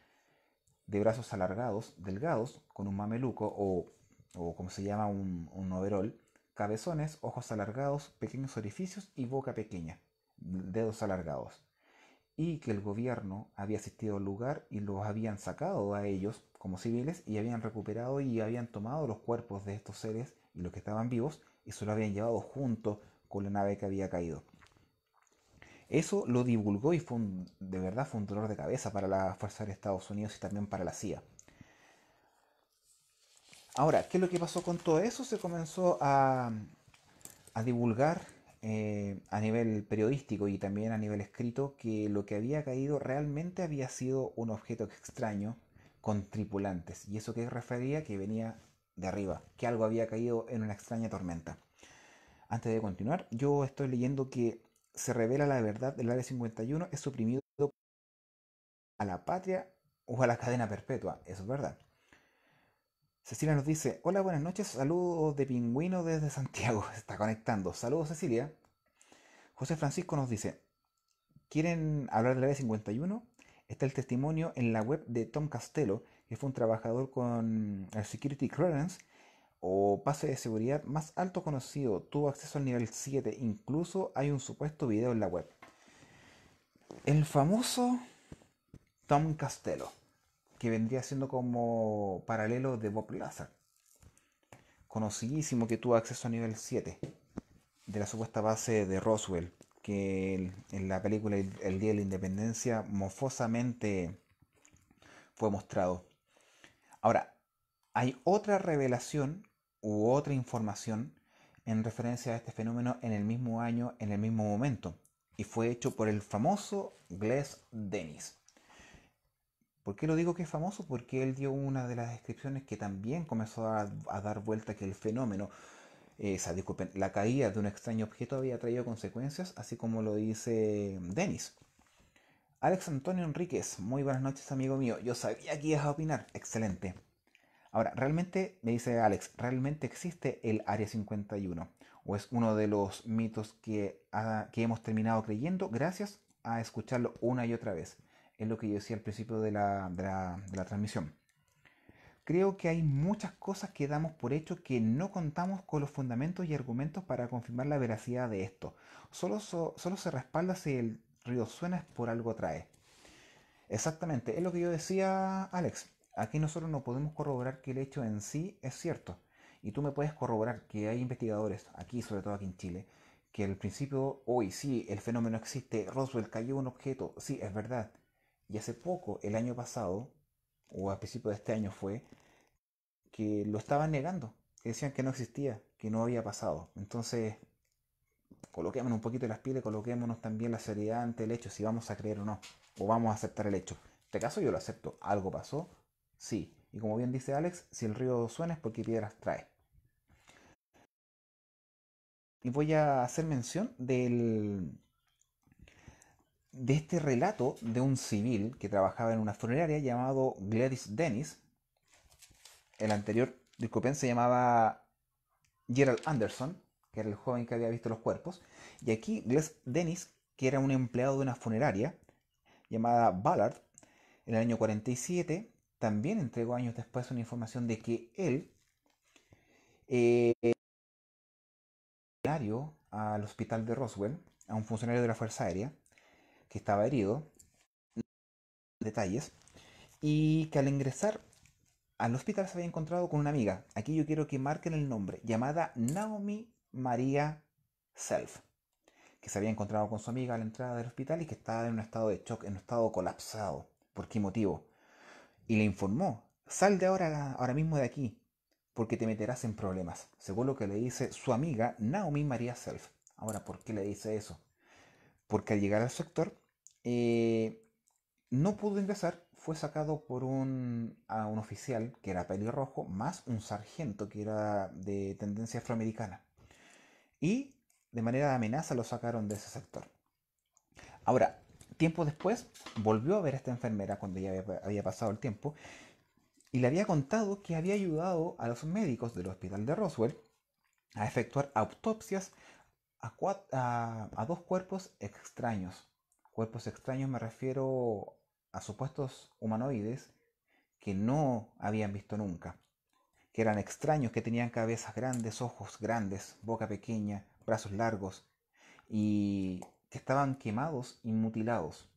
de brazos alargados, delgados, con un mameluco o, o como se llama un, un overol, cabezones, ojos alargados, pequeños orificios y boca pequeña, dedos alargados. Y que el gobierno había asistido al lugar y los habían sacado a ellos como civiles y habían recuperado y habían tomado los cuerpos de estos seres y los que estaban vivos y se los habían llevado junto con la nave que había caído. Eso lo divulgó y fue de verdad fue un dolor de cabeza para la Fuerza de Estados Unidos y también para la CIA. Ahora, ¿qué es lo que pasó con todo eso? Se comenzó a, divulgar eh, a nivel periodístico y también a nivel escrito que lo que había caído realmente había sido un objeto extraño con tripulantes. ¿Y eso que refería? Que venía de arriba, que algo había caído en una extraña tormenta. Antes de continuar, yo estoy leyendo que se revela la verdad del Área 51 es suprimido a la patria o a la cadena perpetua. Eso es verdad. Cecilia nos dice, hola, buenas noches, saludos de pingüino desde Santiago, se está conectando. Saludos Cecilia. José Francisco nos dice, ¿quieren hablar de la b 51? Está el testimonio en la web de Tom Castello, que fue un trabajador con el Security Clearance o pase de seguridad más alto conocido, tuvo acceso al nivel 7, incluso hay un supuesto video en la web. El famoso Tom Castello que vendría siendo como paralelo de Bob Lazar, conocidísimo que tuvo acceso a nivel 7 de la supuesta base de Roswell, que en la película El Día de la Independencia mofosamente fue mostrado. Ahora, hay otra revelación u otra información en referencia a este fenómeno en el mismo año, en el mismo momento, y fue hecho por el famoso Gless Dennis. ¿Por qué lo digo que es famoso? Porque él dio una de las descripciones que también comenzó a, dar vuelta que el fenómeno, esa, eh, la caída de un extraño objeto había traído consecuencias, así como lo dice Dennis. Alex Antonio Enríquez, muy buenas noches amigo mío, yo sabía que ibas a opinar, excelente. Ahora, realmente, me dice Alex, ¿realmente existe el Área 51? ¿O es uno de los mitos que hemos terminado creyendo gracias a escucharlo una y otra vez? es lo que yo decía al principio de la, transmisión. Creo que hay muchas cosas que damos por hecho que no contamos con los fundamentos y argumentos para confirmar la veracidad de esto. Solo, solo se respalda si el río suena por algo trae. Exactamente, es lo que yo decía Alex. Aquí nosotros no podemos corroborar que el hecho en sí es cierto. Y tú me puedes corroborar que hay investigadores, aquí sobre todo aquí en Chile, que al principio, hoy sí, el fenómeno existe, Roswell cayó un objeto, sí, es verdad, y hace poco, el año pasado, o a principios de este año fue, que lo estaban negando, que decían que no existía, que no había pasado. Entonces, coloquémonos un poquito las pieles, coloquémonos también la seriedad ante el hecho, si vamos a creer o no, o vamos a aceptar el hecho. En este caso yo lo acepto, algo pasó, sí. Y como bien dice Alex, si el río suena es porque piedras trae. Y voy a hacer mención del, de este relato de un civil que trabajaba en una funeraria llamado Gladys Dennis. El anterior, disculpen, se llamaba Gerald Anderson, que era el joven que había visto los cuerpos. Y aquí Gladys Dennis, que era un empleado de una funeraria llamada Ballard, en el año 47, también entregó años después una información de que él eh, al hospital de Roswell, a un funcionario de la Fuerza Aérea, que estaba herido, detalles, y que al ingresar al hospital se había encontrado con una amiga, aquí yo quiero que marquen el nombre, llamada Naomi María Self, que se había encontrado con su amiga a la entrada del hospital y que estaba en un estado de shock, en un estado colapsado. ¿Por qué motivo? Y le informó, sal de ahora, ahora mismo de aquí, porque te meterás en problemas, según lo que le dice su amiga Naomi María Self. Ahora, ¿por qué le dice eso? porque al llegar al sector eh, no pudo ingresar, fue sacado por un, un oficial que era pelirrojo, más un sargento que era de tendencia afroamericana. Y de manera de amenaza lo sacaron de ese sector. Ahora, tiempo después, volvió a ver a esta enfermera cuando ya había pasado el tiempo y le había contado que había ayudado a los médicos del hospital de Roswell a efectuar autopsias a, dos cuerpos extraños. Cuerpos extraños me refiero a supuestos humanoides que no habían visto nunca, que eran extraños, que tenían cabezas grandes, ojos grandes, boca pequeña, brazos largos, y que estaban quemados y mutilados.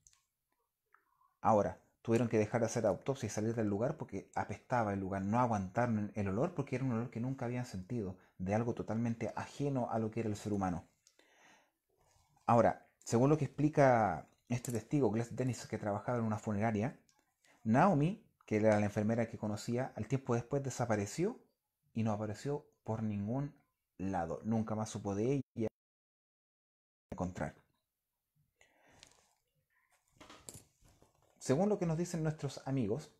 Ahora, tuvieron que dejar de hacer autopsia y salir del lugar porque apestaba el lugar, no aguantaron el olor porque era un olor que nunca habían sentido, de algo totalmente ajeno a lo que era el ser humano. Ahora, según lo que explica este testigo, Glass Dennis, que trabajaba en una funeraria, Naomi, que era la enfermera que conocía, al tiempo después desapareció y no apareció por ningún lado. Nunca más supo de ella encontrar. Según lo que nos dicen nuestros amigos,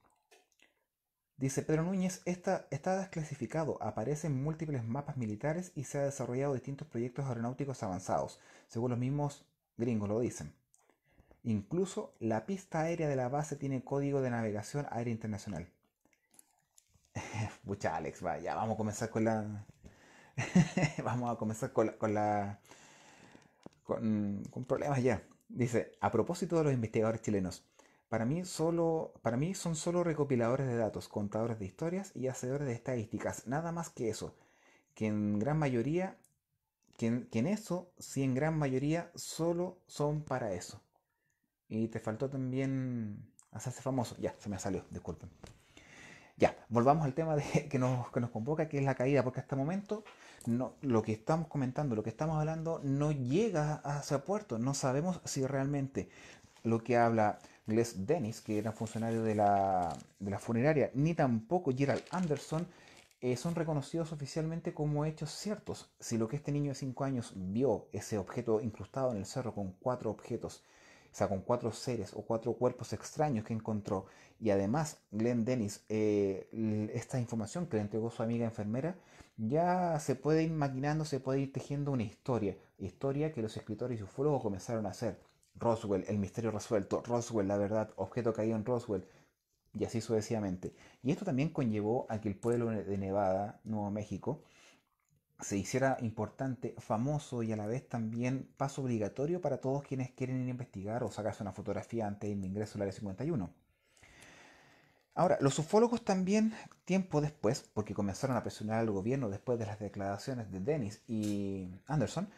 Dice Pedro Núñez, está, está desclasificado, aparece en múltiples mapas militares y se ha desarrollado distintos proyectos aeronáuticos avanzados, según los mismos gringos lo dicen. Incluso la pista aérea de la base tiene código de navegación aérea internacional. mucha Alex, vaya, vamos a comenzar con la... vamos a comenzar con la... con problemas ya. Dice, a propósito de los investigadores chilenos, para mí, solo, para mí son solo recopiladores de datos, contadores de historias y hacedores de estadísticas, nada más que eso. Que en gran mayoría, que en, eso, si en gran mayoría, solo son para eso. Y te faltó también hacerse famoso. Ya, se me salió, disculpen. Ya, volvamos al tema de, que, nos, nos convoca, que es la caída, porque hasta el momento no, lo que estamos comentando, lo que estamos hablando, no llega a hacia puerto. No sabemos si realmente lo que habla Glenn Dennis, que era funcionario de la, funeraria, ni tampoco Gerald Anderson, eh, son reconocidos oficialmente como hechos ciertos. Si lo que este niño de 5 años vio, ese objeto incrustado en el cerro con cuatro objetos, o sea, con cuatro seres o cuatro cuerpos extraños que encontró, y además Glenn Dennis, eh, esta información que le entregó su amiga enfermera, ya se puede ir maquinando, se puede ir tejiendo una historia, historia que los escritores y ufólogos comenzaron a hacer Roswell, el misterio resuelto, Roswell, la verdad, objeto caído en Roswell, y así sucesivamente. Y esto también conllevó a que el pueblo de Nevada, Nuevo México, se hiciera importante, famoso y a la vez también paso obligatorio para todos quienes quieren ir a investigar o sacarse una fotografía antes de ingreso al área 51. Ahora, los ufólogos también, tiempo después, porque comenzaron a presionar al gobierno después de las declaraciones de Dennis y Anderson,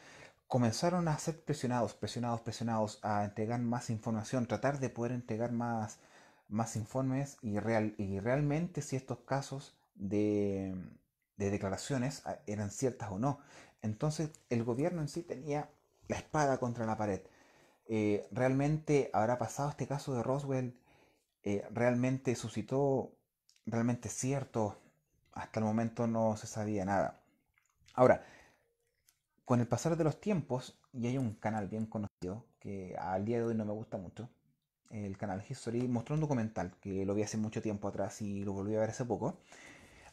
comenzaron a ser presionados, presionados, presionados a entregar más información, tratar de poder entregar más, más informes y, real, y realmente si estos casos de, declaraciones ah, eran ciertas o no. Entonces el gobierno en sí tenía la espada contra la pared. Eh, ¿Realmente habrá pasado este caso de Roswell? Eh, ¿Realmente suscitó? ¿Realmente cierto? Hasta el momento no se sabía nada. Ahora, con el pasar de los tiempos, y hay un canal bien conocido que al día de hoy no me gusta mucho, el canal History mostró un documental que lo vi hace mucho tiempo atrás y lo volví a ver hace poco.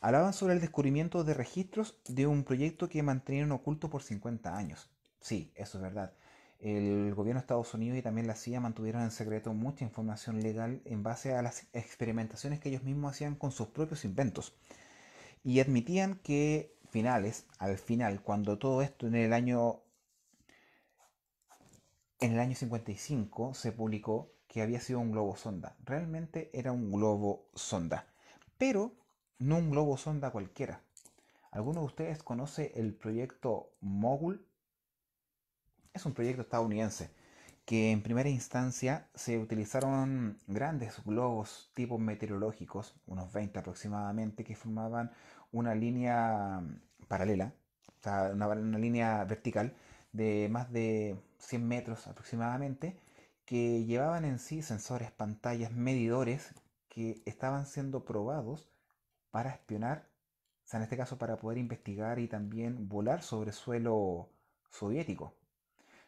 Hablaban sobre el descubrimiento de registros de un proyecto que mantenían oculto por 50 años. Sí, eso es verdad. El gobierno de Estados Unidos y también la CIA mantuvieron en secreto mucha información legal en base a las experimentaciones que ellos mismos hacían con sus propios inventos. Y admitían que finales, al final, cuando todo esto en el año en el año 55 se publicó que había sido un globo sonda. Realmente era un globo sonda, pero no un globo sonda cualquiera. ¿Alguno de ustedes conoce el proyecto Mogul? Es un proyecto estadounidense que en primera instancia se utilizaron grandes globos tipo meteorológicos, unos 20 aproximadamente, que formaban una línea mm, paralela, o una, línea vertical de más de 100 metros aproximadamente, que llevaban en sí sensores, pantallas, medidores que estaban siendo probados para espionar, o sea, en este caso para poder investigar y también volar sobre suelo soviético.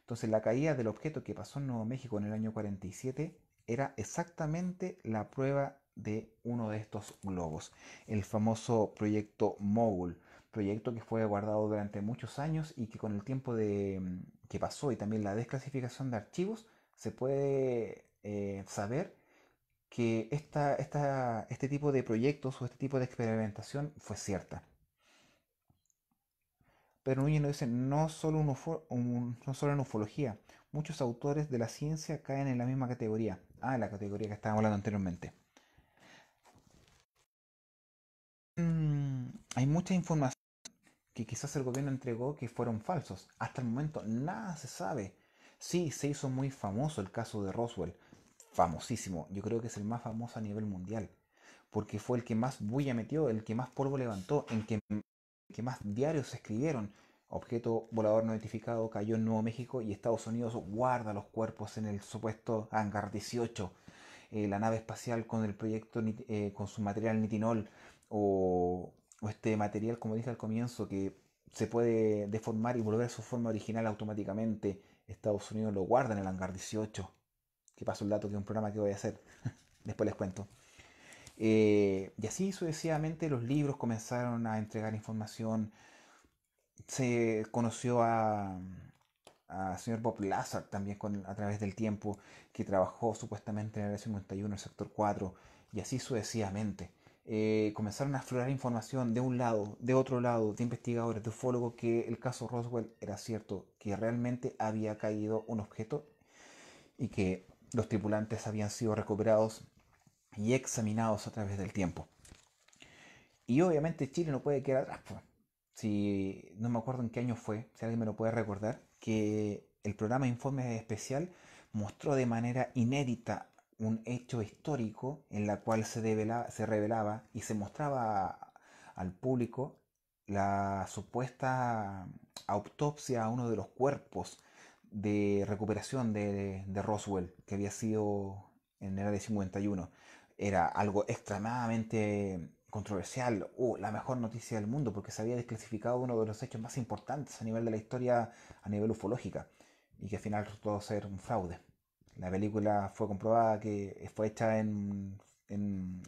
Entonces la caída del objeto que pasó en Nuevo México en el año 47 era exactamente la prueba de uno de estos globos, el famoso proyecto Mogul, proyecto que fue guardado durante muchos años y que con el tiempo de, mm, que pasó y también la desclasificación de archivos, se puede eh, saber que esta, esta, este tipo de proyectos o este tipo de experimentación fue cierta. Pero Núñez nos dice, no solo, no solo en ufología, muchos autores de la ciencia caen en la misma categoría. Ah, la categoría que estábamos hablando anteriormente. Mm, hay mucha información que quizás el gobierno entregó que fueron falsos. Hasta el momento nada se sabe. Sí, se hizo muy famoso el caso de Roswell. Famosísimo. Yo creo que es el más famoso a nivel mundial. Porque fue el que más bulla metió, el que más polvo levantó, en que, más diarios se escribieron. Objeto volador no identificado cayó en Nuevo México y Estados Unidos guarda los cuerpos en el supuesto hangar 18. Eh, la nave espacial con el proyecto eh, con su material nitinol o, este material, como dije al comienzo, que se puede deformar y volver a su forma original automáticamente. Estados Unidos lo guarda en el hangar 18. Que pasó el dato que un programa que voy a hacer. Después les cuento. Eh, y así sucesivamente los libros comenzaron a entregar información. Se conoció a, a señor Bob Lazar también a través del tiempo, que trabajó supuestamente en el 51, el sector 4, y así sucesivamente. Eh, comenzaron a aflorar información de un lado, de otro lado, de investigadores, de ufólogos, que el caso Roswell era cierto, que realmente había caído un objeto y que los tripulantes habían sido recuperados y examinados a través del tiempo. Y obviamente Chile no puede quedar atrás. Si no me acuerdo en qué año fue, si alguien me lo puede recordar, que el programa Informe Especial mostró de manera inédita un hecho histórico en la cual se, se revelaba y se mostraba al público la supuesta autopsia a uno de los cuerpos de recuperación de, Roswell que había sido en el de 51. Era algo extremadamente controversial, o la mejor noticia del mundo, porque se había desclasificado uno de los hechos más importantes a nivel de la historia, a nivel ufológica, y que al final resultó ser un fraude. La película fue comprobada que fue hecha en, un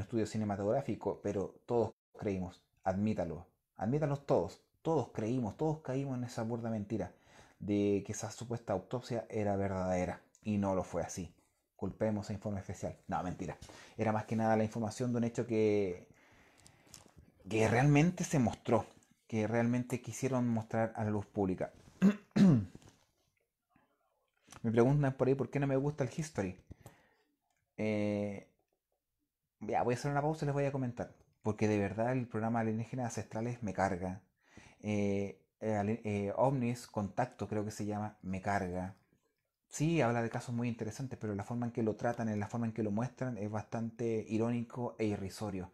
estudio cinematográfico, pero todos creímos, admítalo, admítalo todos, todos creímos, todos caímos en esa burda mentira de que esa supuesta autopsia era verdadera y no lo fue así. Culpemos el informe especial. No, mentira. Era más que nada la información de un hecho que, que realmente se mostró, que realmente quisieron mostrar a la luz pública. Me preguntan por ahí por qué no me gusta el history. Eh, voy a hacer una pausa y les voy a comentar. Porque de verdad el programa Alienígenas Ancestrales me carga. Eh, eh, eh, Omnis, Contacto creo que se llama, me carga. Sí, habla de casos muy interesantes, pero la forma en que lo tratan, en la forma en que lo muestran, es bastante irónico e irrisorio.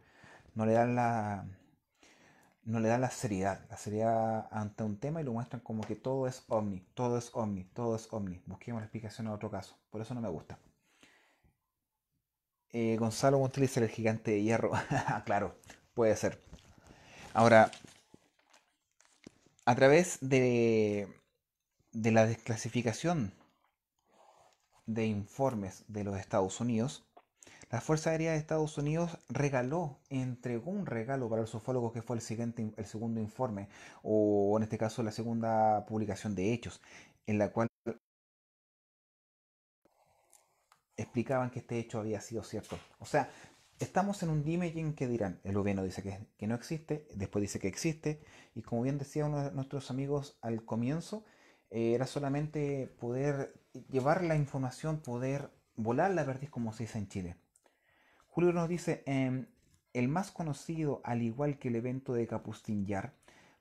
No le dan la, no le da la seriedad, la seriedad ante un tema y lo muestran como que todo es omni, todo es omni, todo es omni. Busquemos la explicación en otro caso, por eso no me gusta. Eh, Gonzalo utiliza el gigante de hierro, claro, puede ser. Ahora, a través de, de la desclasificación de informes de los Estados Unidos, la Fuerza Aérea de Estados Unidos regaló, entregó un regalo para los ufólogos que fue el, siguiente, el segundo informe, o en este caso la segunda publicación de hechos, en la cual explicaban que este hecho había sido cierto. O sea, estamos en un dime que dirán. El gobierno dice que, no existe, después dice que existe, y como bien decía uno de nuestros amigos al comienzo, eh, era solamente poder llevar la información, poder volar la perdiz como se dice en Chile. Julio nos dice, em, el más conocido, al igual que el evento de Kapustin Yar,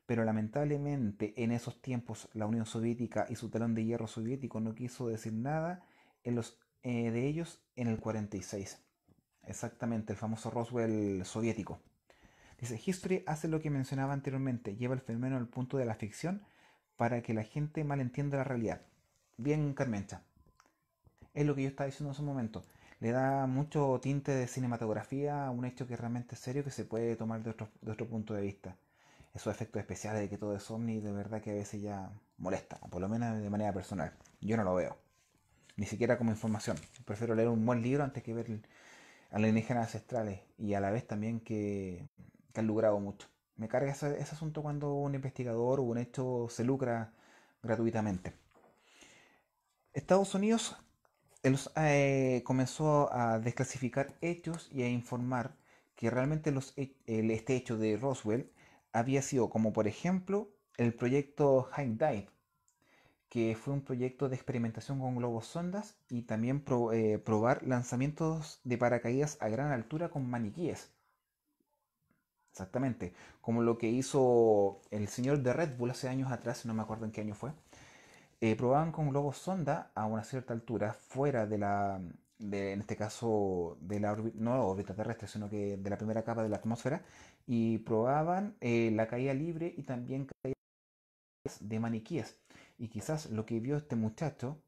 pero lamentablemente en esos tiempos la Unión Soviética y su talón de hierro soviético no quiso decir nada en los, eh, de ellos en el 46. Exactamente, el famoso Roswell soviético. Dice, History hace lo que mencionaba anteriormente, lleva el fenómeno al punto de la ficción para que la gente malentienda la realidad. Bien, Carmencha. Es lo que yo estaba diciendo en su momento le da mucho tinte de cinematografía a un hecho que es realmente serio que se puede tomar de otro, punto de vista. Esos efectos especiales de que todo es ovni de verdad que a veces ya molesta, por lo menos de manera personal. Yo no lo veo, ni siquiera como información. Prefiero leer un buen libro antes que ver alienígenas ancestrales y a la vez también que, han logrado mucho. Me carga ese asunto cuando un investigador o un hecho se lucra gratuitamente. Estados Unidos él eh, comenzó a desclasificar hechos y a informar que realmente este hecho de Roswell había sido como por ejemplo el proyecto High Dive, que fue un proyecto de experimentación con globos sondas y también eh, probar lanzamientos de paracaídas a gran altura con maniquíes. Exactamente, como lo que hizo el señor de Red Bull hace años atrás, no me acuerdo en qué año fue, eh, probaban con globos sonda a una cierta altura, fuera de la, de, en este caso, de la no órbita terrestre, sino que de la primera capa de la atmósfera, y probaban eh, la caída libre y también caídas de maniquíes. Y quizás lo que vio este muchacho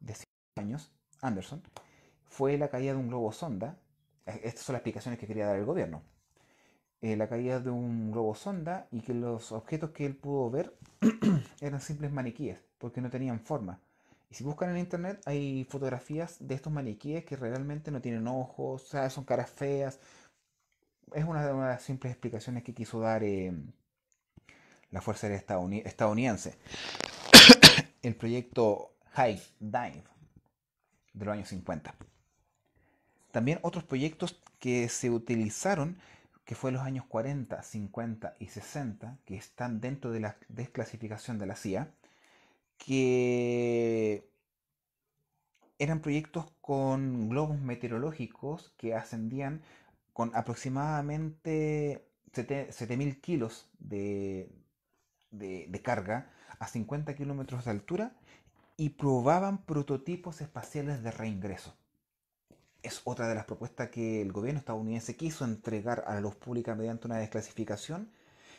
de 100 años, Anderson, fue la caída de un globo sonda. Eh, estas son las explicaciones que quería dar el gobierno. la caída de un globo sonda y que los objetos que él pudo ver eran simples maniquíes porque no tenían forma. Y si buscan en internet hay fotografías de estos maniquíes que realmente no tienen ojos, son caras feas. Es una de las simples explicaciones que quiso dar eh, la Fuerza Aérea estadounidense. El proyecto High Dive de los años 50. También otros proyectos que se utilizaron, que fue los años 40, 50 y 60, que están dentro de la desclasificación de la CIA, que eran proyectos con globos meteorológicos que ascendían con aproximadamente 7.000 kilos de, carga a 50 kilómetros de altura y probaban prototipos espaciales de reingreso. Es otra de las propuestas que el gobierno estadounidense quiso entregar a la luz pública mediante una desclasificación,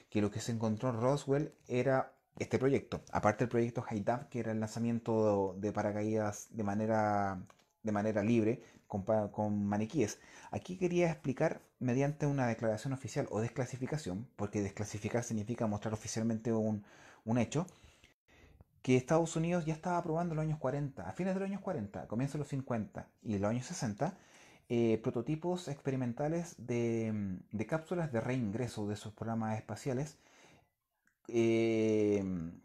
que lo que se encontró en Roswell era este proyecto. Aparte del proyecto Haidaf, que era el lanzamiento de paracaídas de manera, de manera libre con, maniquíes. Aquí quería explicar mediante una declaración oficial o desclasificación, porque desclasificar significa mostrar oficialmente un, hecho, que Estados Unidos ya estaba aprobando en los años 40, a fines de los años 40, comienzos de los 50 y los años 60, eh, prototipos experimentales de, de cápsulas de reingreso de sus programas espaciales Em,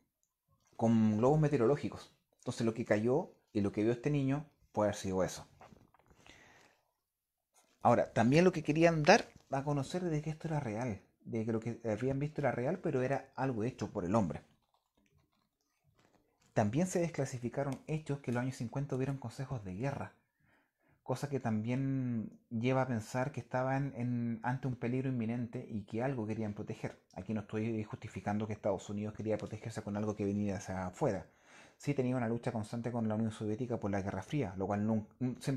con globos meteorológicos. Entonces lo que cayó y lo que vio este niño puede haber sido eso. Ahora, también lo que querían dar a conocer de que esto era real, de que lo que habían visto era real, pero era algo hecho por el hombre. También se desclasificaron hechos que en los años 50 hubieron consejos de guerra cosa que también lleva a pensar que estaban ante un peligro inminente y que algo querían proteger. Aquí no estoy justificando que Estados Unidos quería protegerse con algo que venía hacia afuera. Sí tenía una lucha constante con la Unión Soviética por la Guerra Fría, lo cual nunca, siempre...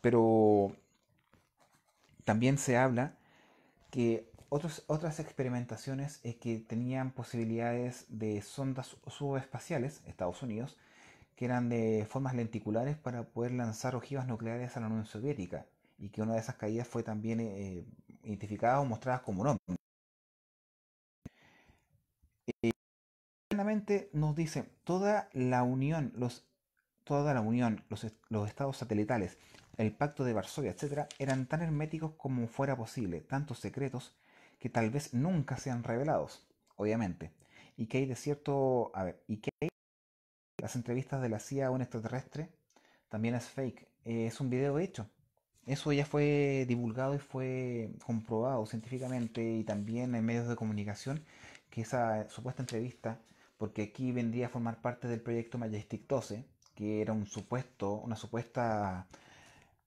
Pero también se habla que otras experimentaciones es que tenían posibilidades de sondas subespaciales, Estados Unidos, que eran de formas lenticulares para poder lanzar ojivas nucleares a la Unión Soviética y que una de esas caídas fue también eh, identificada o mostrada como no Finalmente nos dice toda la Unión, los, toda la Unión, los, los estados satelitales, el Pacto de Varsovia, etc., eran tan herméticos como fuera posible, tantos secretos que tal vez nunca sean revelados, obviamente, y que hay de cierto, a ver, y que hay las entrevistas de la CIA a un extraterrestre, también es fake. Eh, es un video hecho. Eso ya fue divulgado y fue comprobado científicamente y también en medios de comunicación que esa supuesta entrevista, porque aquí vendría a formar parte del proyecto Majestic 12, que era un supuesto, una supuesta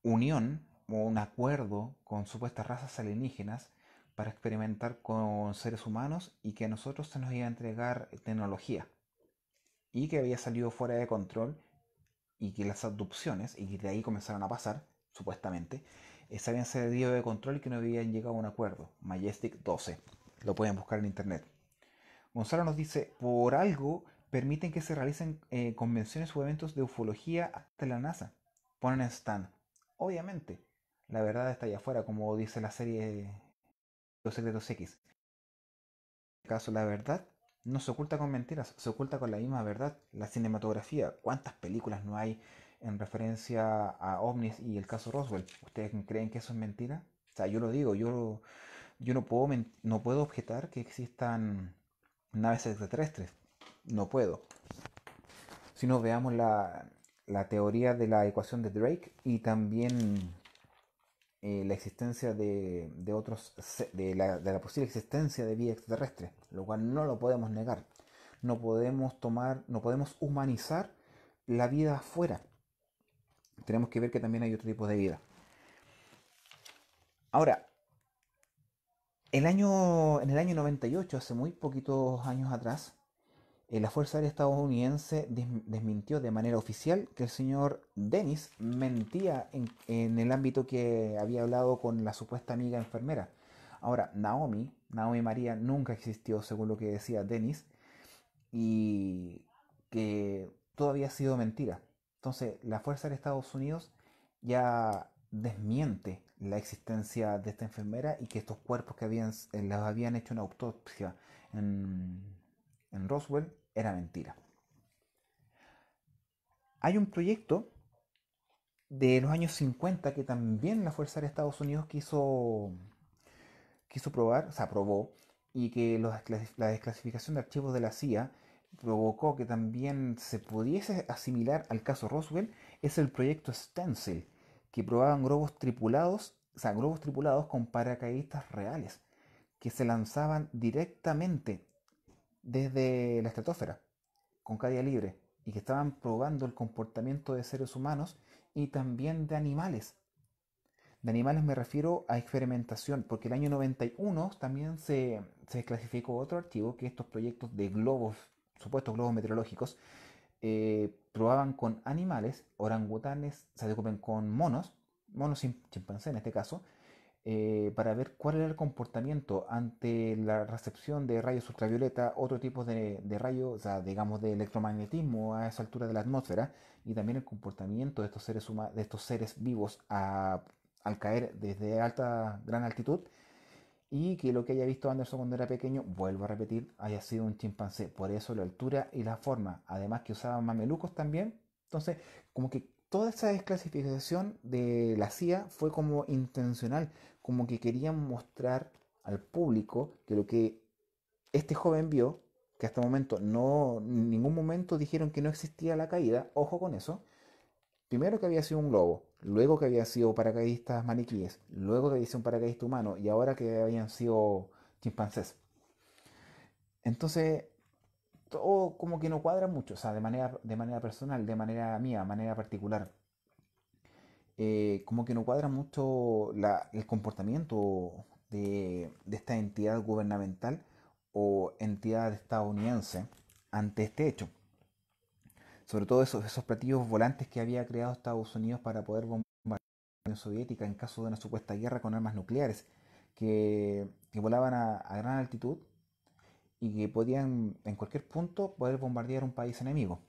unión o un acuerdo con supuestas razas alienígenas para experimentar con seres humanos y que a nosotros se nos iba a entregar tecnología y que había salido fuera de control y que las abducciones, y que de ahí comenzaron a pasar, supuestamente, eh, se habían salido de control y que no habían llegado a un acuerdo. Majestic 12. Lo pueden buscar en internet. Gonzalo nos dice, por algo permiten que se realicen eh, convenciones o eventos de ufología hasta la NASA. Ponen stand. Obviamente, la verdad está allá afuera, como dice la serie Los Secretos X. En este caso, la verdad no se oculta con mentiras, se oculta con la misma verdad. La cinematografía, ¿cuántas películas no hay en referencia a ovnis y el caso Roswell? ¿Ustedes creen que eso es mentira? O sea, yo lo digo, yo, yo no, puedo no puedo objetar que existan naves extraterrestres. No puedo. Si no, veamos la, teoría de la ecuación de Drake y también eh, la existencia de, otros, de la, de la posible existencia de vida extraterrestre lo cual no lo podemos negar. No podemos tomar, no podemos humanizar la vida afuera. Tenemos que ver que también hay otro tipo de vida. Ahora, el año, en el año 98, hace muy poquitos años atrás, eh, la Fuerza Aérea Estadounidense desmintió de manera oficial que el señor Dennis mentía en, el ámbito que había hablado con la supuesta amiga enfermera. Ahora, Naomi, Naomi María nunca existió, según lo que decía Dennis, y que todavía ha sido mentira. Entonces, la fuerza de Estados Unidos ya desmiente la existencia de esta enfermera y que estos cuerpos que habían, eh, las habían hecho una autopsia en, en Roswell era mentira. Hay un proyecto de los años 50 que también la Fuerza de Estados Unidos quiso quiso probar, se aprobó y que la desclasificación de archivos de la CIA provocó que también se pudiese asimilar al caso Roswell, es el proyecto Stencil, que probaban globos tripulados, o sea, globos tripulados con paracaidistas reales, que se lanzaban directamente desde la estratosfera, con caída libre, y que estaban probando el comportamiento de seres humanos y también de animales de animales me refiero a experimentación, porque el año 91 también se, se clasificó otro archivo que estos proyectos de globos, supuestos globos meteorológicos, eh, probaban con animales, orangutanes, se ocupen con monos, monos chimpancés en este caso, eh, para ver cuál era el comportamiento ante la recepción de rayos ultravioleta, otro tipo de, de rayos, o sea, digamos de electromagnetismo a esa altura de la atmósfera, y también el comportamiento de estos seres, de estos seres vivos a al caer desde alta, gran altitud y que lo que haya visto Anderson cuando era pequeño, vuelvo a repetir, haya sido un chimpancé. Por eso la altura y la forma, además que usaban mamelucos también. Entonces, como que toda esa desclasificación de la CIA fue como intencional, como que querían mostrar al público que lo que este joven vio, que hasta el momento no, en ningún momento dijeron que no existía la caída, ojo con eso, primero que había sido un globo, luego que habían sido paracaidistas maniquíes, luego que había sido un paracaidista humano y ahora que habían sido chimpancés. Entonces, todo como que no cuadra mucho, o sea, de manera, de manera personal, de manera mía, de manera particular. Eh, como que no cuadra mucho el comportamiento de, esta entidad gubernamental o entidad estadounidense ante este hecho sobre todo esos, esos platillos volantes que había creado Estados Unidos para poder bombardear la Unión Soviética en caso de una supuesta guerra con armas nucleares, que, que volaban a, a, gran altitud y que podían en cualquier punto poder bombardear un país enemigo.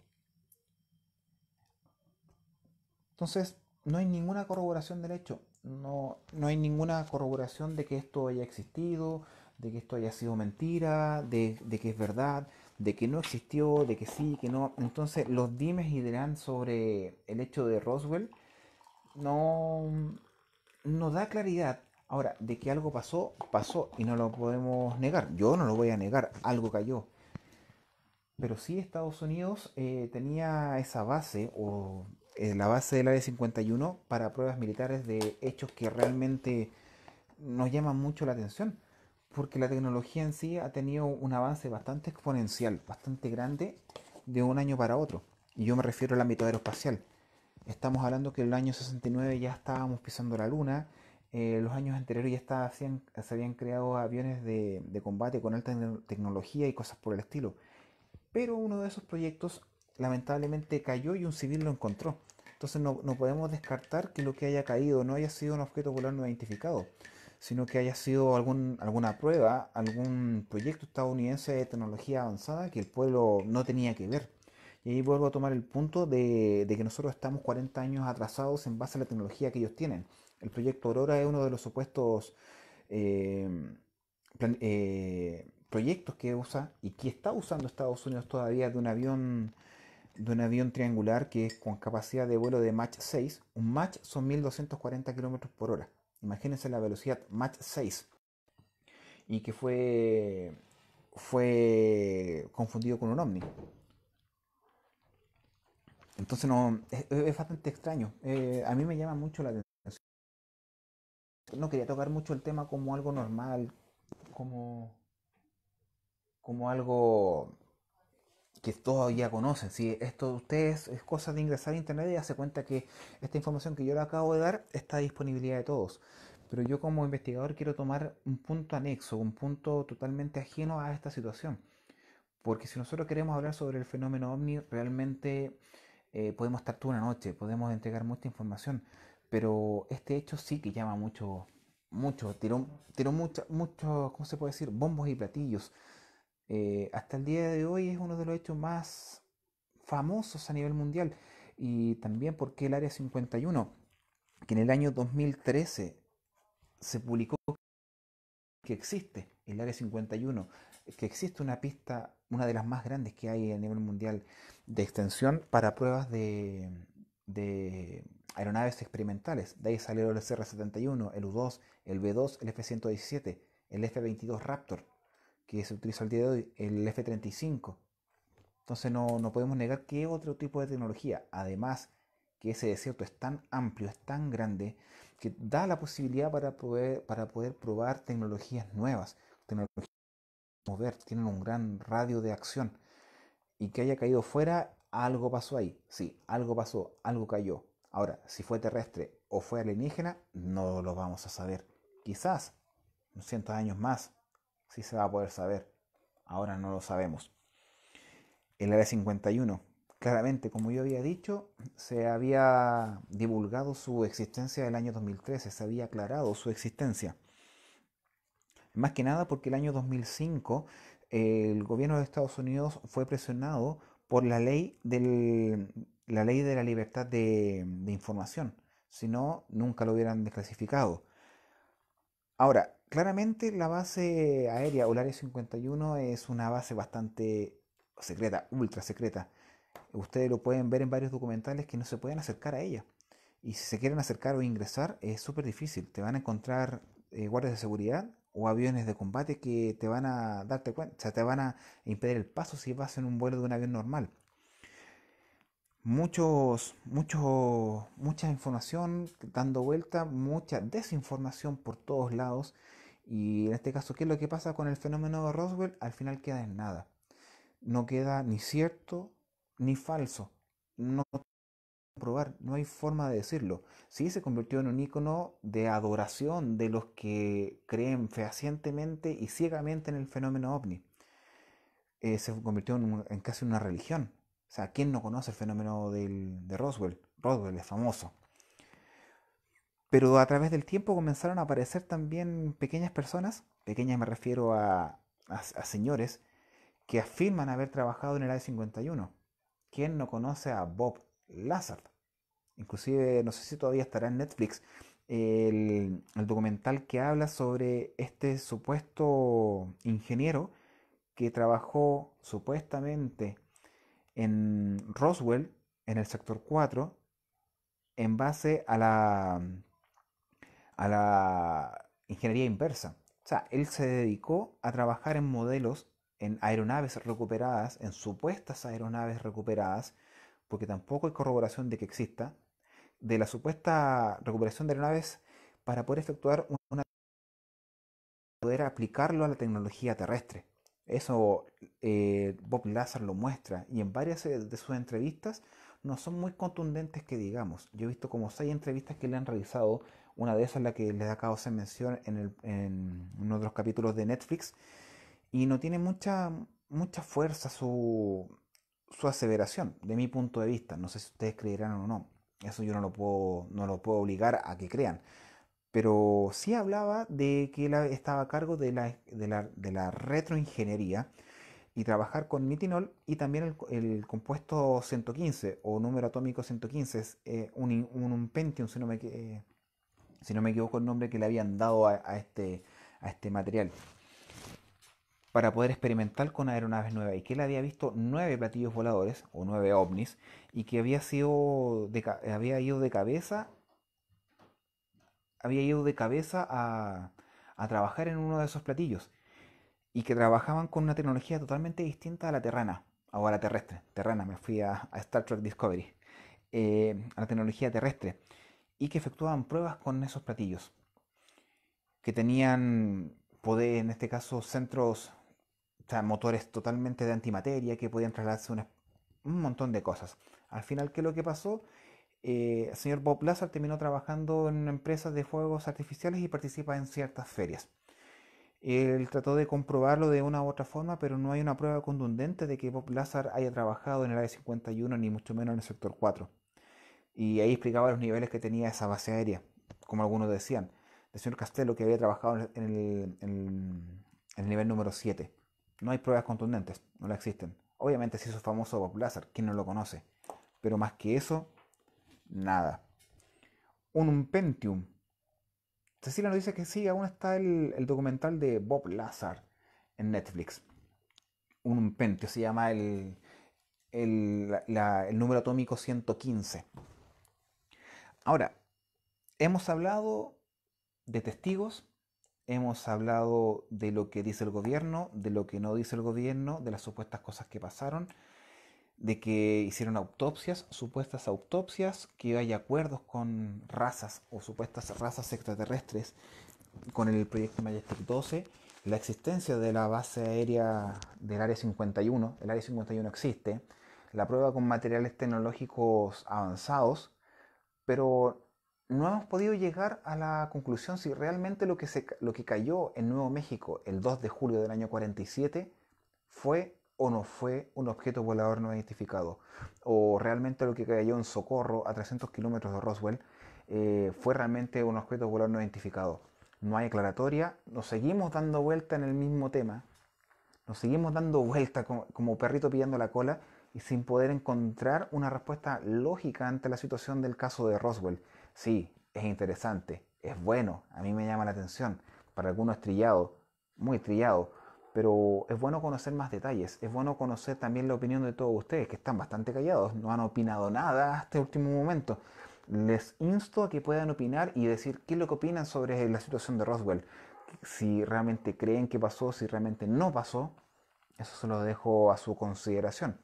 Entonces, no hay ninguna corroboración del hecho, no, no hay ninguna corroboración de que esto haya existido, de que esto haya sido mentira, de, de que es verdad, de que no existió, de que sí, que no. Entonces los dimes y dirán sobre el hecho de Roswell no, no da claridad. Ahora, de que algo pasó, pasó y no lo podemos negar. Yo no lo voy a negar, algo cayó. Pero sí Estados Unidos eh, tenía esa base o eh, la base del Área 51 para pruebas militares de hechos que realmente nos llaman mucho la atención porque la tecnología en sí ha tenido un avance bastante exponencial, bastante grande de un año para otro. Y yo me refiero al ámbito aeroespacial. Estamos hablando que en el año 69 ya estábamos pisando la luna, eh, los años anteriores ya se habían creado aviones de, combate con alta tecnología y cosas por el estilo. Pero uno de esos proyectos lamentablemente cayó y un civil lo encontró. Entonces no, podemos descartar que lo que haya caído no haya sido un objeto volando identificado sino que haya sido algún, alguna prueba, algún proyecto estadounidense de tecnología avanzada que el pueblo no tenía que ver. Y ahí vuelvo a tomar el punto de, que nosotros estamos 40 años atrasados en base a la tecnología que ellos tienen. El proyecto Aurora es uno de los supuestos eh, eh, proyectos que usa y que está usando Estados Unidos todavía de un avión de un avión triangular que es con capacidad de vuelo de Mach 6. Un Mach son 1240 km por hora. Imagínense la velocidad Mach 6. Y que fue, fue confundido con un ovni. Entonces no, es, bastante extraño. Eh, a mí me llama mucho la atención. No quería tocar mucho el tema como algo normal, como, como algo que todavía conocen. Si esto de ustedes es cosa de ingresar a internet y hace cuenta que esta información que yo le acabo de dar está a disponibilidad de todos. Pero yo como investigador quiero tomar un punto anexo, un punto totalmente ajeno a esta situación. Porque si nosotros queremos hablar sobre el fenómeno ovni, realmente eh, podemos estar toda una noche, podemos entregar mucha información. Pero este hecho sí que llama mucho, mucho, tiró, tiró mucha, muchos ¿cómo se puede decir? Bombos y platillos eh, hasta el día de hoy es uno de los hechos más famosos a nivel mundial. Y también porque el Área 51, que en el año 2013 se publicó que existe el Área 51, que existe una pista, una de las más grandes que hay a nivel mundial de extensión para pruebas de, de aeronaves experimentales. De ahí salieron el CR-71, el U-2, el B-2, el F-117, el F-22 Raptor que se utiliza al día de hoy, el F-35. Entonces no, no podemos negar que otro tipo de tecnología, además que ese desierto es tan amplio, es tan grande, que da la posibilidad para poder, para poder probar tecnologías nuevas, tecnologías mover, tienen un gran radio de acción. Y que haya caído fuera, algo pasó ahí. Sí, algo pasó, algo cayó. Ahora, si fue terrestre o fue alienígena, no lo vamos a saber. Quizás de años más, si se va a poder saber. Ahora no lo sabemos. El área 51. Claramente, como yo había dicho, se había divulgado su existencia el año 2013, se había aclarado su existencia. Más que nada porque el año 2005 el gobierno de Estados Unidos fue presionado por la ley, del, la ley de la libertad de información. Si no, nunca lo hubieran desclasificado. Ahora, claramente la base aérea o 51 es una base bastante secreta, ultra secreta. Ustedes lo pueden ver en varios documentales que no se pueden acercar a ella. Y si se quieren acercar o ingresar es súper difícil. Te van a encontrar eh, guardias de seguridad o aviones de combate que te van a darte cuenta, te van a impedir el paso si vas en un vuelo de un avión normal. Muchos, mucho, mucha información dando vuelta, mucha desinformación por todos lados y en este caso, ¿qué es lo que pasa con el fenómeno de Roswell? Al final queda en nada. No queda ni cierto ni falso. No probar, no hay forma de decirlo. Sí, se convirtió en un icono de adoración de los que creen fehacientemente y ciegamente en el fenómeno ovni. Eh, se convirtió en, casi una religión. O sea, ¿quién no conoce el fenómeno de Roswell? Roswell es famoso. Pero a través del tiempo comenzaron a aparecer también pequeñas personas, pequeñas me refiero a, a, señores, que afirman haber trabajado en el a 51. ¿Quién no conoce a Bob Lazar? Inclusive, no sé si todavía estará en Netflix, el, documental que habla sobre este supuesto ingeniero que trabajó supuestamente en Roswell, en el sector 4, en base a la, a la ingeniería inversa. O sea, él se dedicó a trabajar en modelos en aeronaves recuperadas, en supuestas aeronaves recuperadas, porque tampoco hay corroboración de que exista, de la supuesta recuperación de aeronaves para poder efectuar una... poder aplicarlo a la tecnología terrestre. Eso eh, Bob Lazar lo muestra y en varias de sus entrevistas no son muy contundentes que digamos. Yo he visto como seis entrevistas que le han realizado una de esas es la que les acabo de mención en, el, en uno de los capítulos de Netflix. Y no tiene mucha, mucha fuerza su, aseveración, de mi punto de vista. No sé si ustedes creerán o no. Eso yo no lo puedo, no lo puedo obligar a que crean. Pero sí hablaba de que él estaba a cargo de la, de la, retroingeniería y trabajar con nitinol y también el, compuesto 115 o número atómico 115, es eh, un, un, un, Pentium, si no me, eh, si no me equivoco el nombre que le habían dado a, este, a este material, para poder experimentar con aeronaves nuevas y que él había visto nueve platillos voladores o nueve ovnis y que había, sido había ido de cabeza había ido de cabeza a, trabajar en uno de esos platillos y que trabajaban con una tecnología totalmente distinta a la terrana, o a la terrestre, terrana, me fui a, Star Trek Discovery, eh, a la tecnología terrestre y que efectuaban pruebas con esos platillos, que tenían poder, en este caso, centros, o motores totalmente de antimateria que podían trasladarse un, montón de cosas. Al final, ¿qué es lo que pasó? Eh, el señor Bob Lazar terminó trabajando en empresas de fuegos artificiales y participa en ciertas ferias. Él trató de comprobarlo de una u otra forma, pero no hay una prueba contundente de que Bob Lazar haya trabajado en el área 51 ni mucho menos en el sector 4. Y ahí explicaba los niveles que tenía esa base aérea, como algunos decían. El señor Castello que había trabajado en el, nivel número 7. No hay pruebas contundentes, no la existen. Obviamente se hizo famoso Bob Lazar, ¿quién no lo conoce. Pero más que eso, nada. Un Pentium. Cecilia nos dice que sí, aún está el, documental de Bob Lazar en Netflix. Un Pentium se llama el, el, el número atómico 115. Ahora, hemos hablado de testigos, hemos hablado de lo que dice el gobierno, de lo que no dice el gobierno, de las supuestas cosas que pasaron, de que hicieron autopsias, supuestas autopsias, que hay acuerdos con razas o supuestas razas extraterrestres con el proyecto Majestic 12, la existencia de la base aérea del Área 51, el Área 51 existe, la prueba con materiales tecnológicos avanzados, pero no hemos podido llegar a la conclusión si realmente lo que, lo que cayó en Nuevo México el 2 de julio del año 47 fue o no fue un objeto volador no identificado, o realmente lo que cayó en Socorro a 300 kilómetros de Roswell eh, fue realmente un objeto volador no identificado. No hay aclaratoria, nos seguimos dando vuelta en el mismo tema, nos seguimos dando vuelta como, como perrito pillando la cola y sin poder encontrar una respuesta lógica ante la situación del caso de Roswell. Sí, es interesante, es bueno, a mí me llama la atención, para algunos es trillado, muy trillado, pero es bueno conocer más detalles, es bueno conocer también la opinión de todos ustedes, que están bastante callados, no han opinado nada hasta el último momento. Les insto a que puedan opinar y decir qué es lo que opinan sobre la situación de Roswell, si realmente creen que pasó, si realmente no pasó, eso se lo dejo a su consideración.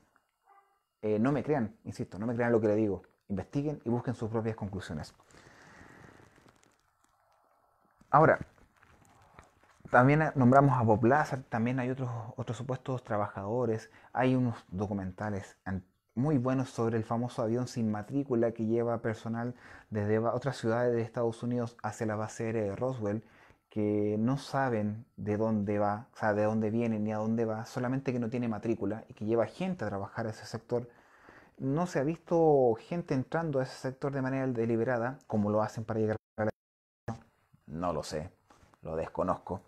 Eh, no me crean, insisto, no me crean lo que le digo. Investiguen y busquen sus propias conclusiones. Ahora, también nombramos a Bob Lazar, también hay otros, otros supuestos trabajadores, hay unos documentales muy buenos sobre el famoso avión sin matrícula que lleva personal desde otras ciudades de Estados Unidos hacia la base aérea de Roswell que no saben de dónde va, o sea, de dónde viene ni a dónde va, solamente que no tiene matrícula y que lleva gente a trabajar a ese sector. No se ha visto gente entrando a ese sector de manera deliberada, como lo hacen para llegar a la... No lo sé, lo desconozco.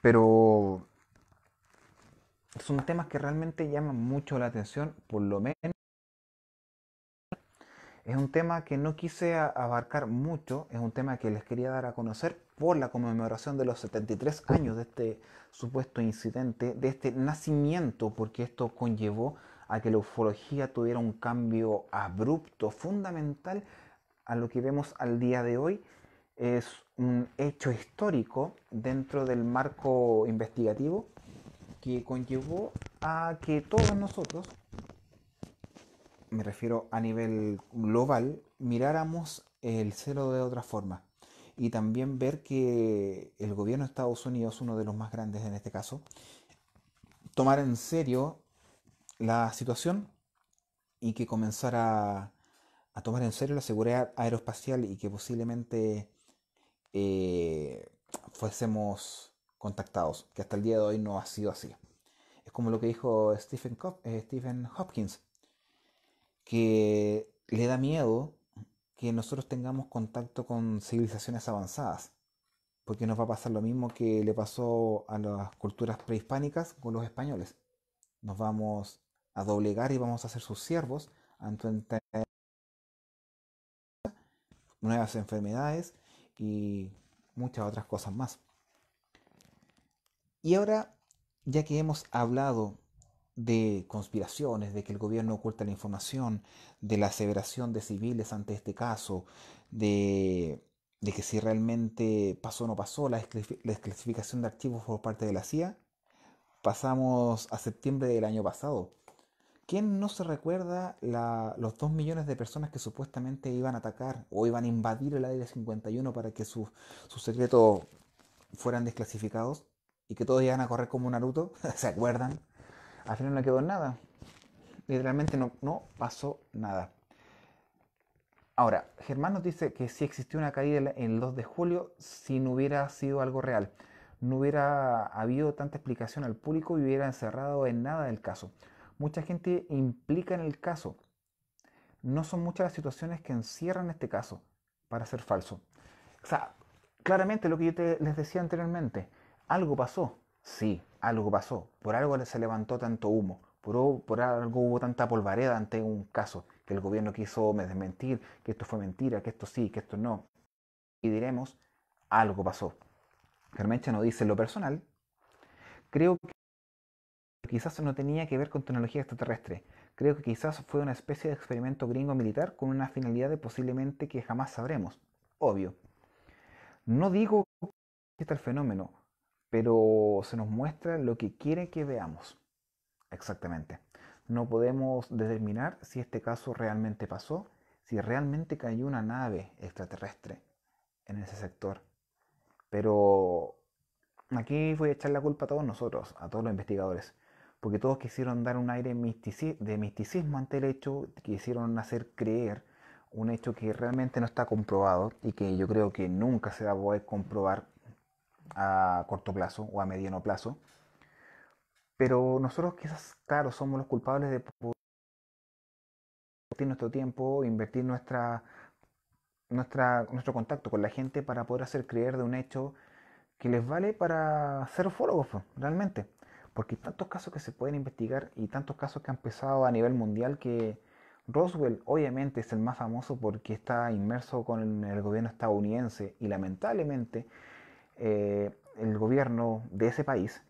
Pero son temas que realmente llaman mucho la atención, por lo menos es un tema que no quise abarcar mucho, es un tema que les quería dar a conocer por la conmemoración de los 73 años de este supuesto incidente, de este nacimiento, porque esto conllevó a que la ufología tuviera un cambio abrupto, fundamental a lo que vemos al día de hoy, es un hecho histórico dentro del marco investigativo que conllevó a que todos nosotros, me refiero a nivel global, miráramos el cielo de otra forma y también ver que el gobierno de Estados Unidos, uno de los más grandes en este caso, tomar en serio la situación y que comenzara a tomar en serio la seguridad aeroespacial y que posiblemente eh, fuésemos contactados, que hasta el día de hoy no ha sido así. Es como lo que dijo Stephen, eh, Stephen Hopkins, que le da miedo que nosotros tengamos contacto con civilizaciones avanzadas, porque nos va a pasar lo mismo que le pasó a las culturas prehispánicas con los españoles. Nos vamos a doblegar y vamos a ser sus siervos ante nuevas enfermedades y muchas otras cosas más. Y ahora, ya que hemos hablado de conspiraciones, de que el gobierno oculta la información, de la aseveración de civiles ante este caso, de, que si realmente pasó o no pasó la, desclasificación de archivos por parte de la CIA, pasamos a septiembre del año pasado. ¿Quién no se recuerda los dos millones de personas que supuestamente iban a atacar o iban a invadir el Área 51 para que sus su secretos fueran desclasificados y que todos iban a correr como un Naruto? ¿Se acuerdan? Al final no quedó nada. Literalmente no, pasó nada. Ahora, Germán nos dice que si existió una caída el 2 de julio si no hubiera sido algo real. No hubiera habido tanta explicación al público y hubiera encerrado en nada el caso. Mucha gente implica en el caso. No son muchas las situaciones que encierran este caso para ser falso. O sea, claramente lo que yo les decía anteriormente, algo pasó, sí, algo pasó, por algo se levantó tanto humo, por, algo hubo tanta polvareda ante un caso, que el gobierno quiso me desmentir, que esto fue mentira, que esto sí, que esto no. Y diremos, algo pasó. Germecha no dice, lo personal, creo que quizás no tenía que ver con tecnología extraterrestre. Creo que quizás fue una especie de experimento gringo militar con una finalidad de posiblemente que jamás sabremos. Obvio. No digo que este el fenómeno, pero se nos muestra lo que quiere que veamos exactamente. No podemos determinar si este caso realmente pasó, si realmente cayó una nave extraterrestre en ese sector. Pero aquí voy a echar la culpa a todos nosotros, a todos los investigadores, porque todos quisieron dar un aire de misticismo ante el hecho, quisieron hacer creer un hecho que realmente no está comprobado y que yo creo que nunca se va a poder comprobar a corto plazo o a mediano plazo. Pero nosotros quizás, claro, somos los culpables de poder invertir nuestro tiempo, invertir nuestra, nuestra, nuestro contacto con la gente para poder hacer creer de un hecho que les vale para ser ufólogos, pues, realmente. Porque hay tantos casos que se pueden investigar y tantos casos que han empezado a nivel mundial que Roswell obviamente es el más famoso porque está inmerso con el gobierno estadounidense y lamentablemente eh, el gobierno de ese país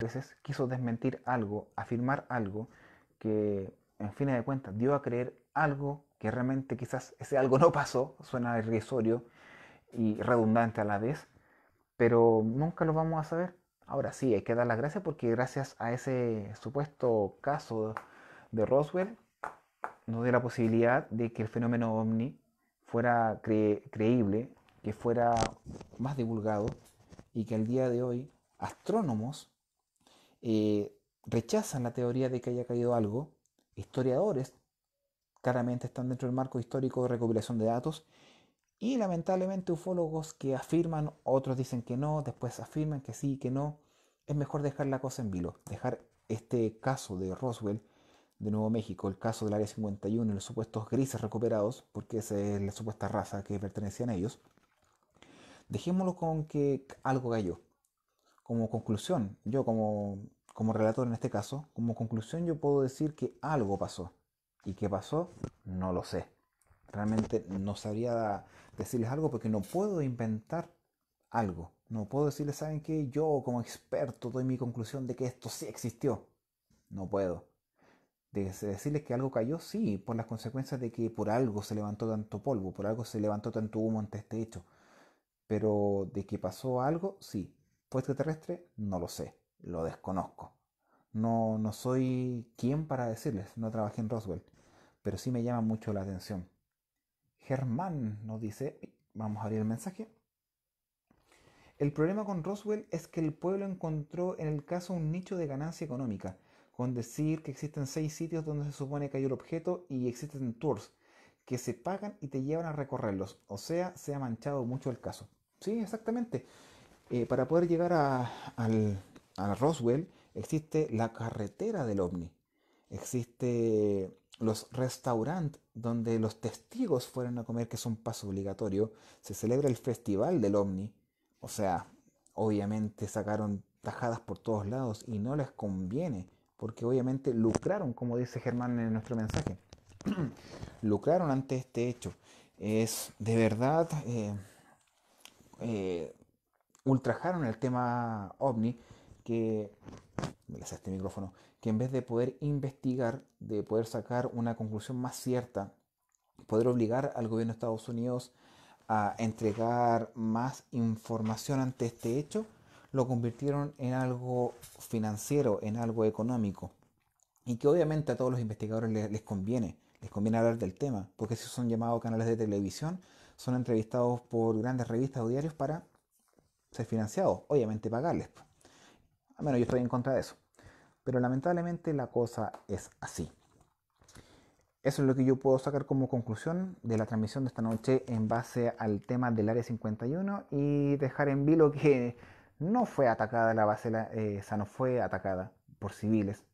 veces quiso desmentir algo, afirmar algo que en fin de cuentas dio a creer algo que realmente quizás ese algo no pasó, suena irrisorio y redundante a la vez, pero nunca lo vamos a saber. Ahora sí, hay que dar las gracias porque gracias a ese supuesto caso de Roswell nos dio la posibilidad de que el fenómeno ovni fuera creíble que fuera más divulgado y que al día de hoy astrónomos eh, rechazan la teoría de que haya caído algo, historiadores claramente están dentro del marco histórico de recopilación de datos y lamentablemente ufólogos que afirman, otros dicen que no, después afirman que sí, que no. Es mejor dejar la cosa en vilo, dejar este caso de Roswell de Nuevo México, el caso del Área 51 y los supuestos grises recuperados, porque esa es la supuesta raza que pertenecían a ellos, Dejémoslo con que algo cayó. Como conclusión, yo como, como relator en este caso, como conclusión yo puedo decir que algo pasó. ¿Y qué pasó? No lo sé. Realmente no sabría decirles algo porque no puedo inventar algo. No puedo decirles, ¿saben qué? Yo como experto doy mi conclusión de que esto sí existió. No puedo. De decirles que algo cayó, sí, por las consecuencias de que por algo se levantó tanto polvo, por algo se levantó tanto humo ante este hecho, pero de que pasó algo, sí. ¿Fue extraterrestre? No lo sé, lo desconozco. No, no soy quien para decirles, no trabajé en Roswell, pero sí me llama mucho la atención. Germán nos dice, vamos a abrir el mensaje. El problema con Roswell es que el pueblo encontró en el caso un nicho de ganancia económica, con decir que existen seis sitios donde se supone que hay el objeto y existen tours que se pagan y te llevan a recorrerlos. O sea, se ha manchado mucho el caso. Sí, exactamente. Eh, para poder llegar a, al, Roswell existe la carretera del ovni. Existe los restaurantes donde los testigos fueron a comer, que es un paso obligatorio. Se celebra el festival del ovni. O sea, obviamente sacaron tajadas por todos lados y no les conviene, porque obviamente lucraron, como dice Germán en nuestro mensaje. lucraron ante este hecho. Es de verdad, eh, eh, ultrajaron el tema ovni que, este micrófono, que en vez de poder investigar, de poder sacar una conclusión más cierta, poder obligar al gobierno de Estados Unidos a entregar más información ante este hecho, lo convirtieron en algo financiero, en algo económico. Y que obviamente a todos los investigadores les conviene les conviene hablar del tema, porque si son llamados canales de televisión, son entrevistados por grandes revistas o diarios para ser financiados, obviamente pagarles. A menos yo estoy en contra de eso. Pero lamentablemente la cosa es así. Eso es lo que yo puedo sacar como conclusión de la transmisión de esta noche en base al tema del área 51 y dejar en vilo que no fue atacada la base, esa eh, no fue atacada por civiles,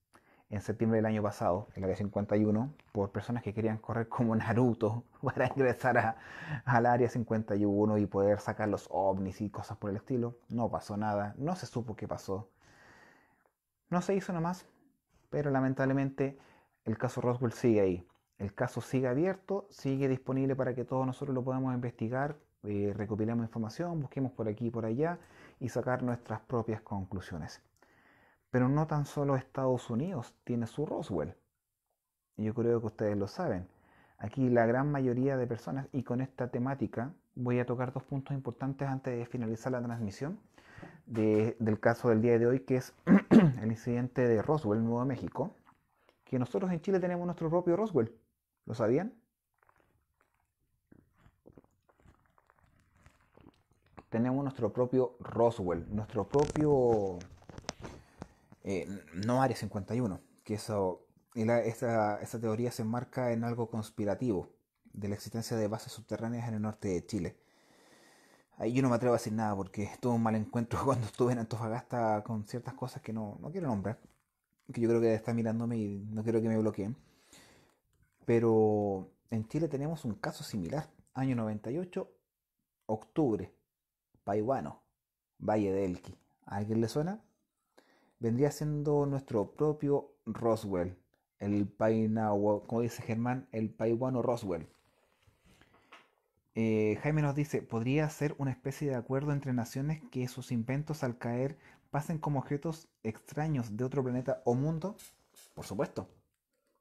en septiembre del año pasado, en área 51, por personas que querían correr como Naruto para ingresar a, al área 51 y poder sacar los ovnis y cosas por el estilo. No pasó nada, no se supo qué pasó. No se hizo nada más, pero lamentablemente el caso Roswell sigue ahí. El caso sigue abierto, sigue disponible para que todos nosotros lo podamos investigar, eh, recopilemos información, busquemos por aquí y por allá y sacar nuestras propias conclusiones. Pero no tan solo Estados Unidos tiene su Roswell. Y yo creo que ustedes lo saben. Aquí la gran mayoría de personas, y con esta temática voy a tocar dos puntos importantes antes de finalizar la transmisión del caso del día de hoy, que es el incidente de Roswell, Nuevo México, que nosotros en Chile tenemos nuestro propio Roswell. ¿Lo sabían? Tenemos nuestro propio Roswell, nuestro propio eh, no Área 51, que eso, esta, teoría se enmarca en algo conspirativo de la existencia de bases subterráneas en el norte de Chile. Ahí yo no me atrevo a decir nada porque tuve un mal encuentro cuando estuve en Antofagasta con ciertas cosas que no, quiero nombrar, que yo creo que está mirándome y no quiero que me bloqueen. Pero en Chile tenemos un caso similar, año 98, octubre, Paiwano, Valle del Elqui. ¿A alguien le suena? vendría siendo nuestro propio Roswell, el Painahua, como dice Germán, el Paiwano Roswell. Eh, Jaime nos dice, podría ser una especie de acuerdo entre naciones que sus inventos al caer pasen como objetos extraños de otro planeta o mundo. Por supuesto,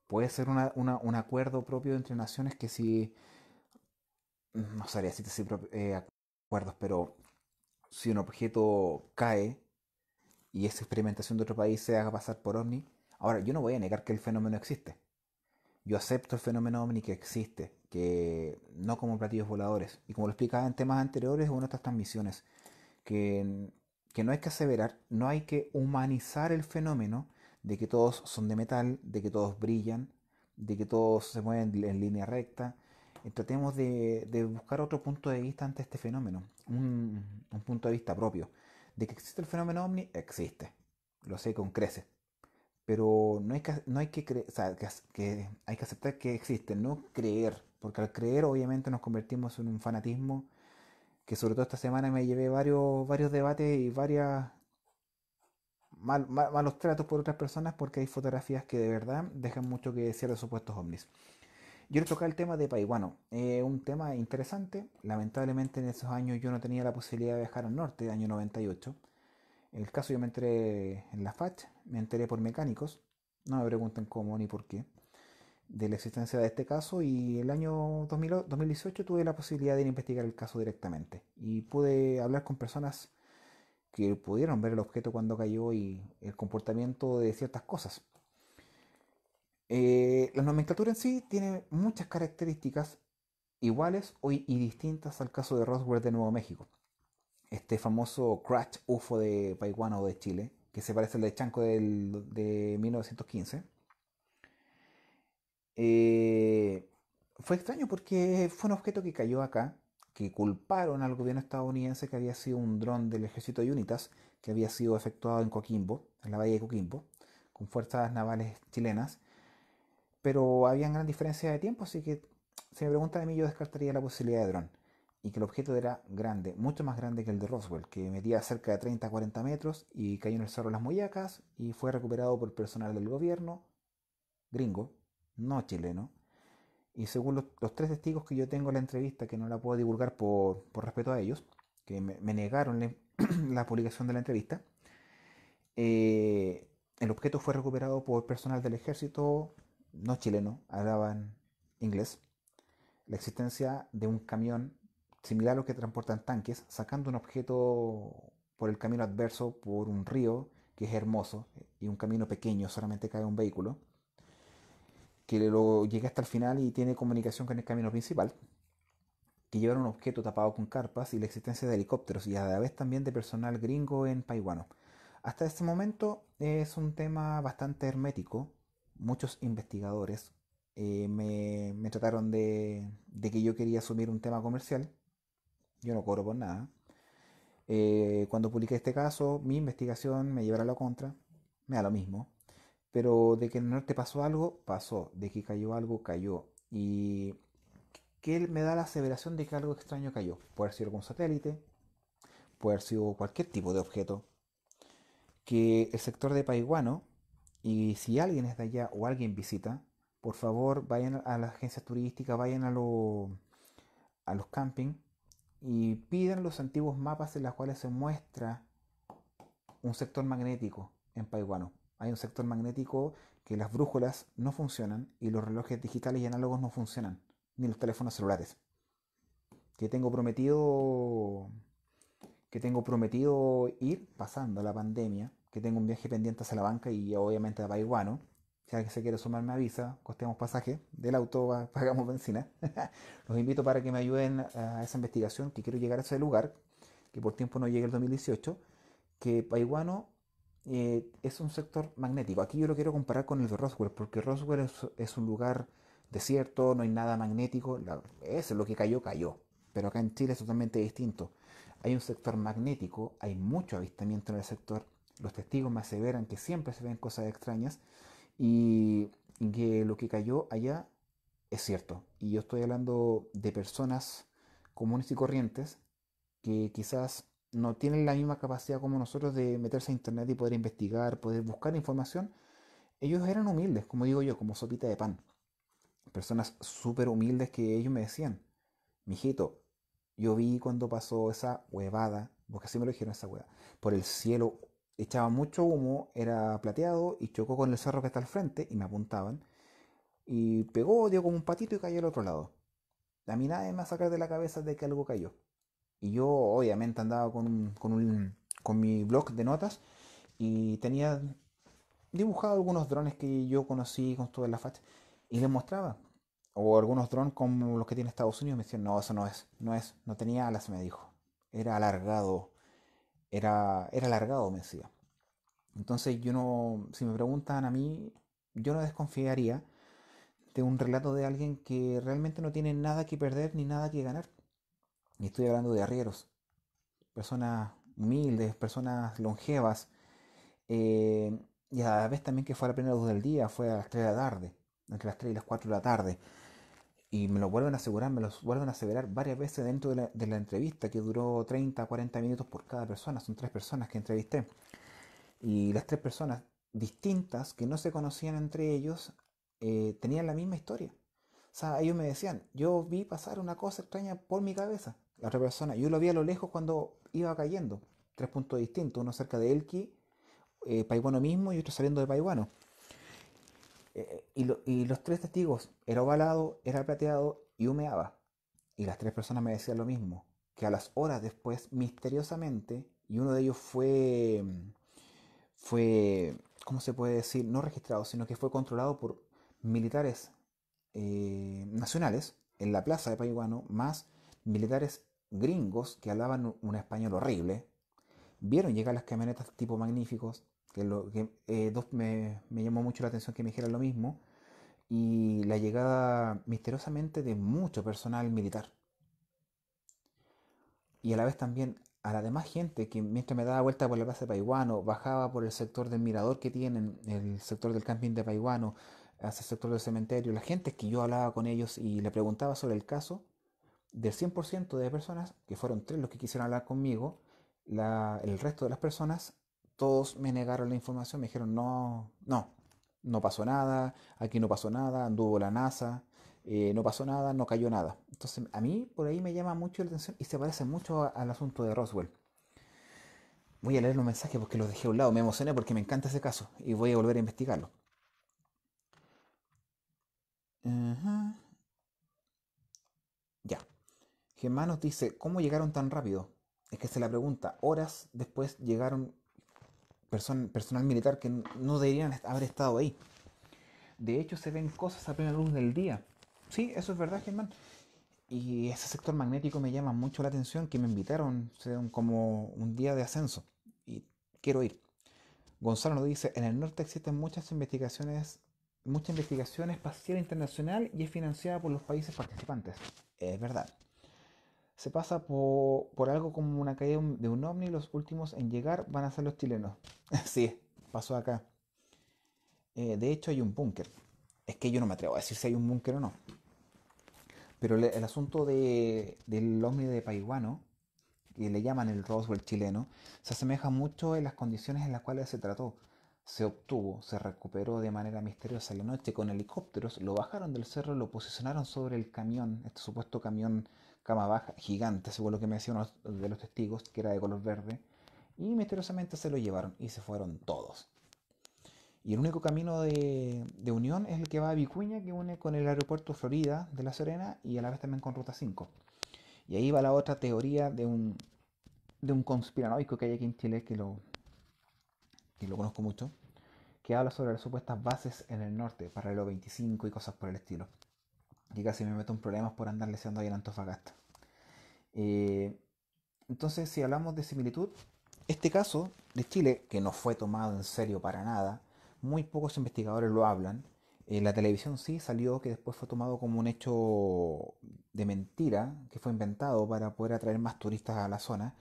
puede ser un acuerdo propio entre naciones que si... No sabría si te eh, acuerdos, pero si un objeto cae y esa experimentación de otro país se haga pasar por ovni. Ahora, yo no voy a negar que el fenómeno existe. Yo acepto el fenómeno ovni que existe, que no como platillos voladores. Y como lo explicaba en temas anteriores una de estas transmisiones, que, no hay que aseverar, no hay que humanizar el fenómeno de que todos son de metal, de que todos brillan, de que todos se mueven en línea recta. Tratemos de, buscar otro punto de vista ante este fenómeno, un punto de vista propio de que existe el fenómeno ovni, existe. Lo sé con creces. Pero no hay que, no hay que, que, hay que aceptar que existe, no creer. Porque al creer obviamente nos convertimos en un fanatismo que sobre todo esta semana me llevé varios, varios debates y varias malos tratos por otras personas porque hay fotografías que de verdad dejan mucho que decir de supuestos ovnis. Yo le tocaba el tema de Paiguano, es eh, un tema interesante. Lamentablemente en esos años yo no tenía la posibilidad de viajar al norte, año 98. El caso yo me enteré en la FACH, me enteré por mecánicos, no me pregunten cómo ni por qué, de la existencia de este caso y el año 2018 tuve la posibilidad de ir a investigar el caso directamente y pude hablar con personas que pudieron ver el objeto cuando cayó y el comportamiento de ciertas cosas. Eh, la nomenclatura en sí tiene muchas características iguales y distintas al caso de Roswell de Nuevo México. Este famoso crash UFO de o de Chile, que se parece al de Chanco de 1915. Eh, fue extraño porque fue un objeto que cayó acá, que culparon al gobierno estadounidense que había sido un dron del ejército de Unitas, que había sido efectuado en Coquimbo, en la bahía de Coquimbo, con fuerzas navales chilenas, pero había gran diferencia de tiempo, así que si me preguntan a mí, yo descartaría la posibilidad de dron. Y que el objeto era grande, mucho más grande que el de Roswell, que metía cerca de 30 40 metros y cayó en el cerro de Las Moyacas y fue recuperado por personal del gobierno gringo, no chileno. Y según los, tres testigos que yo tengo en la entrevista, que no la puedo divulgar por, respeto a ellos, que me, negaron la publicación de la entrevista, eh, el objeto fue recuperado por personal del ejército no chileno, hablaban inglés, la existencia de un camión similar a los que transportan tanques, sacando un objeto por el camino adverso, por un río que es hermoso y un camino pequeño, solamente cae un vehículo, que lo llega hasta el final y tiene comunicación con el camino principal, que lleva un objeto tapado con carpas y la existencia de helicópteros y a la vez también de personal gringo en paiwano Hasta este momento es un tema bastante hermético muchos investigadores eh, me, me, trataron de, de, que yo quería asumir un tema comercial. Yo no cobro por nada. Eh, cuando publiqué este caso, mi investigación me llevará a la contra. Me da lo mismo. Pero de que en el norte pasó algo, pasó. De que cayó algo, cayó. Y que me da la aseveración de que algo extraño cayó. Puede ser algún satélite, puede ser sido cualquier tipo de objeto. Que el sector de Paiguano y si alguien es de allá o alguien visita, por favor vayan a las agencias turísticas, vayan a, a los campings y pidan los antiguos mapas en los cuales se muestra un sector magnético en paiwano Hay un sector magnético que las brújulas no funcionan y los relojes digitales y análogos no funcionan, ni los teléfonos celulares. Que tengo prometido que tengo prometido ir pasando la pandemia que tengo un viaje pendiente hacia la banca y obviamente a Paiguano. Si alguien se quiere sumar me avisa, costeamos pasaje del auto, pagamos benzina. Los invito para que me ayuden a esa investigación, que quiero llegar a ese lugar, que por tiempo no llegue el 2018, que Paiguano eh, es un sector magnético. Aquí yo lo quiero comparar con el de Roswell, porque Roswell es, un lugar desierto, no hay nada magnético, eso es lo que cayó, cayó. Pero acá en Chile es totalmente distinto. Hay un sector magnético, hay mucho avistamiento en el sector los testigos me aseveran que siempre se ven cosas extrañas y que lo que cayó allá es cierto. Y yo estoy hablando de personas comunes y corrientes que quizás no tienen la misma capacidad como nosotros de meterse a internet y poder investigar, poder buscar información. Ellos eran humildes, como digo yo, como sopita de pan. Personas súper humildes que ellos me decían, mijito, yo vi cuando pasó esa huevada, porque así me lo dijeron esa huevada, por el cielo echaba mucho humo, era plateado y chocó con el cerro que está al frente y me apuntaban. Y pegó, dio como un patito y cayó al otro lado. A mí nada me sacar de la cabeza de que algo cayó. Y yo obviamente andaba con, con, un, con mi blog de notas y tenía dibujado algunos drones que yo conocí con toda la facha y les mostraba. O algunos drones como los que tiene Estados Unidos me decían, no, eso no es, no es, no tenía alas, me dijo. Era alargado, era, era alargado, me decía. Entonces yo no, si me preguntan a mí, yo no desconfiaría de un relato de alguien que realmente no tiene nada que perder ni nada que ganar. Y estoy hablando de arrieros, personas humildes, personas longevas, eh, y a la vez también que fue a la primera luz del día, fue a las 3 de la tarde, entre las 3 y las 4 de la tarde y me lo vuelven a asegurar, me lo vuelven a aseverar varias veces dentro de la, entrevista que duró 30, 40 minutos por cada persona. Son tres personas que entrevisté. Y las tres personas distintas que no se conocían entre ellos eh, tenían la misma historia. O sea, ellos me decían, yo vi pasar una cosa extraña por mi cabeza. La otra persona, yo lo vi a lo lejos cuando iba cayendo. Tres puntos distintos, uno cerca de Elqui, eh, Paiguano mismo y otro saliendo de paiwano eh, eh, y, los tres testigos, era ovalado, era plateado y humeaba. Y las tres personas me decían lo mismo, que a las horas después, misteriosamente, y uno de ellos fue, mm, fue, ¿cómo se puede decir? No registrado, sino que fue controlado por militares eh, nacionales en la plaza de Paiguano, más militares gringos que hablaban un español horrible, vieron llegar las camionetas tipo magníficos, que, lo, eh, me, llamó mucho la atención que me dijeran lo mismo. Y la llegada misteriosamente de mucho personal militar. Y a la vez también a la demás gente que mientras me daba vuelta por la plaza de Paiguano, bajaba por el sector del mirador que tienen, el sector del camping de Paiguano, hacia el sector del cementerio, la gente que yo hablaba con ellos y le preguntaba sobre el caso, del 100% de personas, que fueron tres los que quisieron hablar conmigo, el resto de las personas todos me negaron la información, me dijeron, no, no, no pasó nada, aquí no pasó nada, anduvo la NASA, eh, no pasó nada, no cayó nada. Entonces a mí por ahí me llama mucho la atención y se parece mucho al asunto de Roswell. Voy a leer los mensajes porque los dejé a un lado, me emocioné porque me encanta ese caso y voy a volver a investigarlo. Ya. Germán nos dice, ¿cómo llegaron tan rápido? Es que se la pregunta, horas después llegaron person, personal militar que no deberían haber estado ahí. De hecho, se ven cosas a plena luz del día. Sí, eso es verdad, Germán. Y ese sector magnético me llama mucho la atención, que me invitaron, como un día de ascenso. Y quiero ir. Gonzalo nos dice, en el norte existen muchas investigaciones, mucha investigación espacial internacional y es financiada por los países participantes. Es verdad se pasa por, por, algo como una calle de un ovni y los últimos en llegar van a ser los chilenos. sí, pasó acá. Eh, de hecho hay un búnker. Es que yo no me atrevo a decir si hay un búnker o no. Pero el asunto del ovni de Paihuano, que le llaman el Roswell chileno, se asemeja mucho en las condiciones en las cuales se trató. Se obtuvo, se recuperó de manera misteriosa la noche con helicópteros, lo bajaron del cerro, lo posicionaron sobre el camión, este supuesto camión cama baja, gigante, según lo que me decía uno de los testigos, que era de color verde, y misteriosamente se lo llevaron y se fueron todos. Y el único camino de, unión es el que va a Vicuña, que une con el aeropuerto Florida de La Serena y a la vez también con Ruta 5. Y ahí va la otra teoría de un, de un conspiranoico que hay aquí en Chile, que lo, que lo conozco mucho, que habla sobre las supuestas bases en el norte, Paralelo 25 y cosas por el estilo que casi me meto en problemas por andar leseando ahí en Antofagasta. Eh, entonces, si hablamos de similitud, este caso de Chile, que no fue tomado en serio para nada, muy pocos investigadores lo hablan. la televisión sí salió que después fue tomado como un hecho de mentira, que fue inventado para poder atraer más turistas a la zona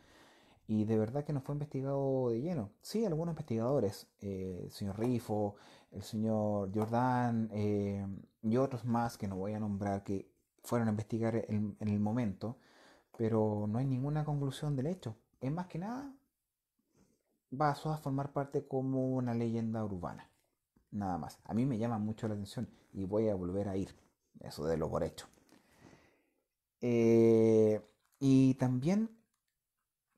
y de verdad que no fue investigado de lleno. Sí, algunos investigadores, eh, el señor Rifo, el señor Jordán eh, y otros más que no voy a nombrar que fueron a investigar en, el momento, pero no hay ninguna conclusión del hecho. Es más que nada, va a formar parte como una leyenda urbana. Nada más. A mí me llama mucho la atención y voy a volver a ir. Eso de lo por hecho. Eh, y también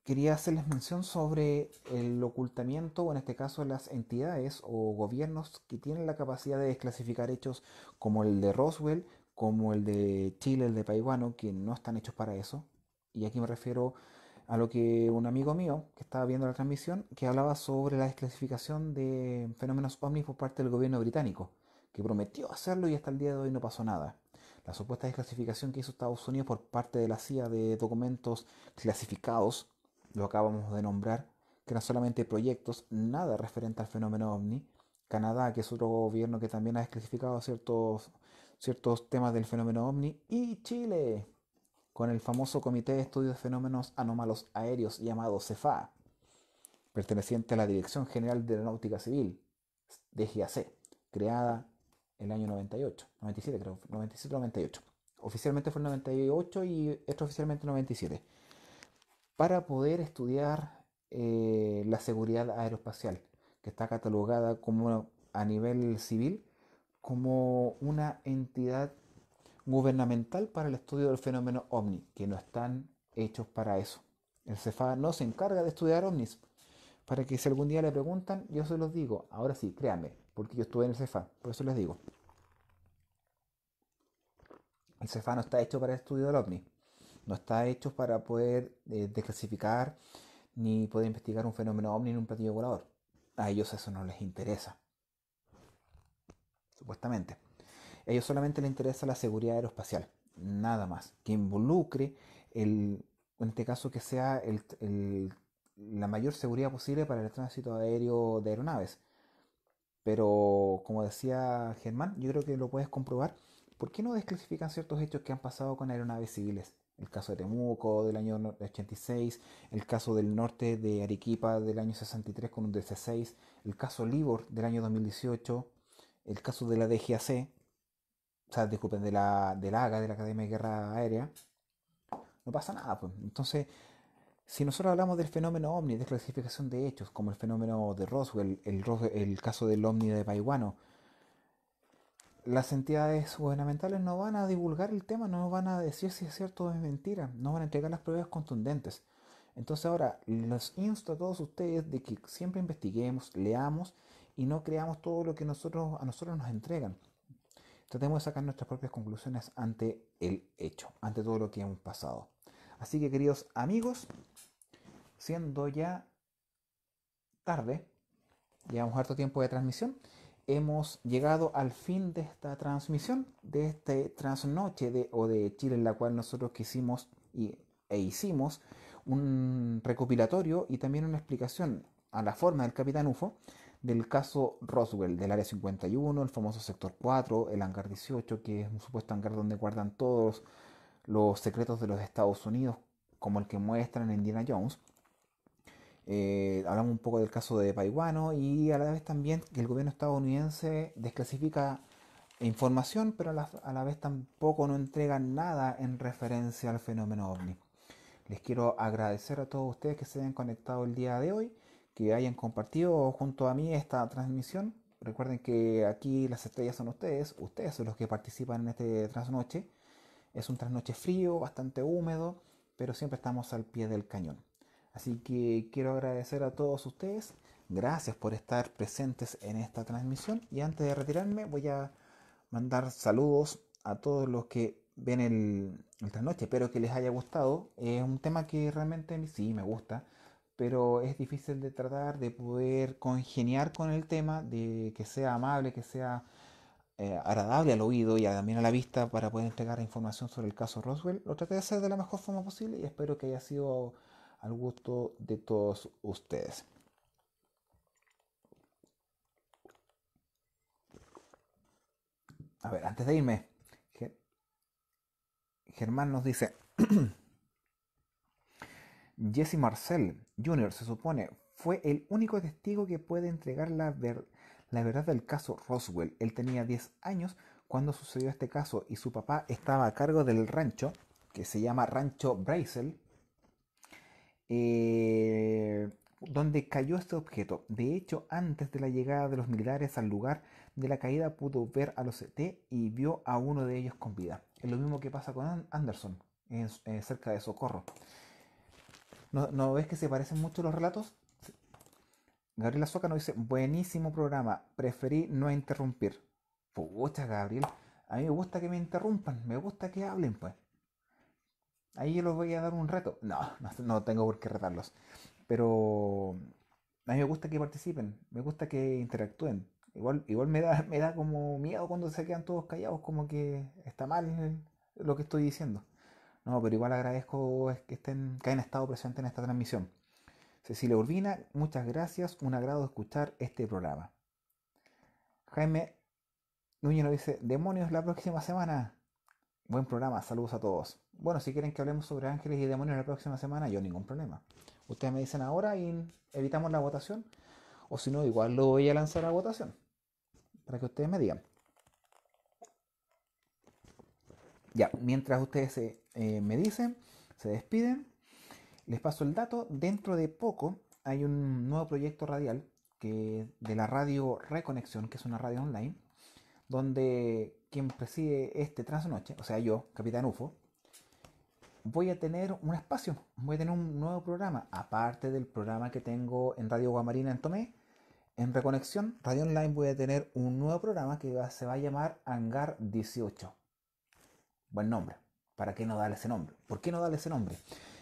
quería hacerles mención sobre el ocultamiento, o en este caso las entidades o gobiernos que tienen la capacidad de desclasificar hechos como el de Roswell, como el de Chile, el de paiwano que no están hechos para eso. Y aquí me refiero a lo que un amigo mío que estaba viendo la transmisión, que hablaba sobre la desclasificación de fenómenos ovnis por parte del gobierno británico, que prometió hacerlo y hasta el día de hoy no pasó nada. La supuesta desclasificación que hizo Estados Unidos por parte de la CIA de documentos clasificados lo acabamos de nombrar, que no solamente proyectos, nada referente al fenómeno ovni. Canadá, que es otro gobierno que también ha desclasificado ciertos, ciertos temas del fenómeno ovni. Y Chile, con el famoso Comité de Estudios de Fenómenos Anómalos Aéreos llamado CEFA, perteneciente a la Dirección General de la Náutica Civil, DGAC, creada en el año 98, 97 creo, 97-98. Oficialmente fue el 98 y esto oficialmente 97 para poder estudiar eh, la seguridad aeroespacial, que está catalogada como a nivel civil como una entidad gubernamental para el estudio del fenómeno ovni, que no están hechos para eso. El CEFA no se encarga de estudiar ovnis. Para que si algún día le preguntan, yo se los digo. Ahora sí, créanme, porque yo estuve en el CEFA, por eso les digo. El CEFA no está hecho para el estudio del ovni. No está hecho para poder eh, desclasificar ni poder investigar un fenómeno ovni en un platillo volador. A ellos eso no les interesa. Supuestamente. A ellos solamente les interesa la seguridad aeroespacial. Nada más. Que involucre el, en este caso que sea la mayor seguridad posible para el tránsito aéreo de aeronaves. Pero como decía Germán, yo creo que lo puedes comprobar. ¿Por qué no desclasifican ciertos hechos que han pasado con aeronaves civiles? el caso de Temuco del año 86, el caso del norte de Arequipa del año 63 con un 16, el caso Libor del año 2018, el caso de la DGAC, o sea, disculpen, de la, de AGA, de la Academia de Guerra Aérea, no pasa nada. Pues. Entonces, si nosotros hablamos del fenómeno ovni, de clasificación de hechos, como el fenómeno de Roswell, el, caso del ovni de Paiwano, las entidades gubernamentales no van a divulgar el tema, no van a decir si es cierto o es mentira, no van a entregar las pruebas contundentes. Entonces ahora los insto a todos ustedes de que siempre investiguemos, leamos y no creamos todo lo que nosotros, a nosotros nos entregan. Tratemos de sacar nuestras propias conclusiones ante el hecho, ante todo lo que hemos pasado. Así que queridos amigos, siendo ya tarde, llevamos harto tiempo de transmisión hemos llegado al fin de esta transmisión, de esta transnoche de, o de Chile, en la cual nosotros quisimos y, e hicimos un recopilatorio y también una explicación a la forma del capitán UFO del caso Roswell, del área 51, el famoso sector 4, el hangar 18, que es un supuesto hangar donde guardan todos los secretos de los Estados Unidos, como el que muestran en Indiana Jones. Eh, hablamos un poco del caso de Paiwano y a la vez también que el gobierno estadounidense desclasifica información, pero a la, vez tampoco no entrega nada en referencia al fenómeno ovni. Les quiero agradecer a todos ustedes que se hayan conectado el día de hoy, que hayan compartido junto a mí esta transmisión. Recuerden que aquí las estrellas son ustedes, ustedes son los que participan en este trasnoche. Es un trasnoche frío, bastante húmedo, pero siempre estamos al pie del cañón. Así que quiero agradecer a todos ustedes. Gracias por estar presentes en esta transmisión. Y antes de retirarme voy a mandar saludos a todos los que ven el, noche, Espero que les haya gustado. Es un tema que realmente sí me gusta. Pero es difícil de tratar, de poder congeniar con el tema, de que sea amable, que sea eh, agradable al oído y también a la vista para poder entregar información sobre el caso Roswell. Lo traté de hacer de la mejor forma posible y espero que haya sido al gusto de todos ustedes. A ver, antes de irme, Germán nos dice, Jesse Marcel Jr. se supone fue el único testigo que puede entregar la, verdad del caso Roswell. Él tenía 10 años cuando sucedió este caso y su papá estaba a cargo del rancho, que se llama Rancho Brazel, eh, donde cayó este objeto. De hecho, antes de la llegada de los militares al lugar de la caída, pudo ver a los CT e y vio a uno de ellos con vida. Es lo mismo que pasa con Anderson, eh, cerca de Socorro. ¿No, ves que se parecen mucho los relatos? Gabriel Soca nos dice, buenísimo programa, preferí no interrumpir. Pucha, Gabriel, a mí me gusta que me interrumpan, me gusta que hablen, pues. Ahí yo los voy a dar un reto. No, no, tengo por qué retarlos. Pero a mí me gusta que participen, me gusta que interactúen. Igual, igual me, da, me da como miedo cuando se quedan todos callados, como que está mal lo que estoy diciendo. No, pero igual agradezco que, estén, que hayan estado presentes en esta transmisión. Cecilia Urbina, muchas gracias, un agrado escuchar este programa. Jaime Núñez nos dice, demonios la próxima semana. Buen programa, saludos a todos bueno, si quieren que hablemos sobre ángeles y demonios la próxima semana, yo ningún problema. Ustedes me dicen ahora y evitamos la votación. O si no, igual lo voy a lanzar a votación. Para que ustedes me digan. Ya, mientras ustedes eh, me dicen, se despiden, les paso el dato. Dentro de poco hay un nuevo proyecto radial que, de la radio Reconexión, que es una radio online, donde quien preside este transnoche, o sea yo, Capitán UFO, voy a tener un espacio, voy a tener un nuevo programa, aparte del programa que tengo en Radio Guamarina en Tomé. En Reconexión Radio Online voy a tener un nuevo programa que se va a llamar Hangar 18. Buen nombre. ¿Para qué no darle ese nombre? ¿Por qué no darle ese nombre?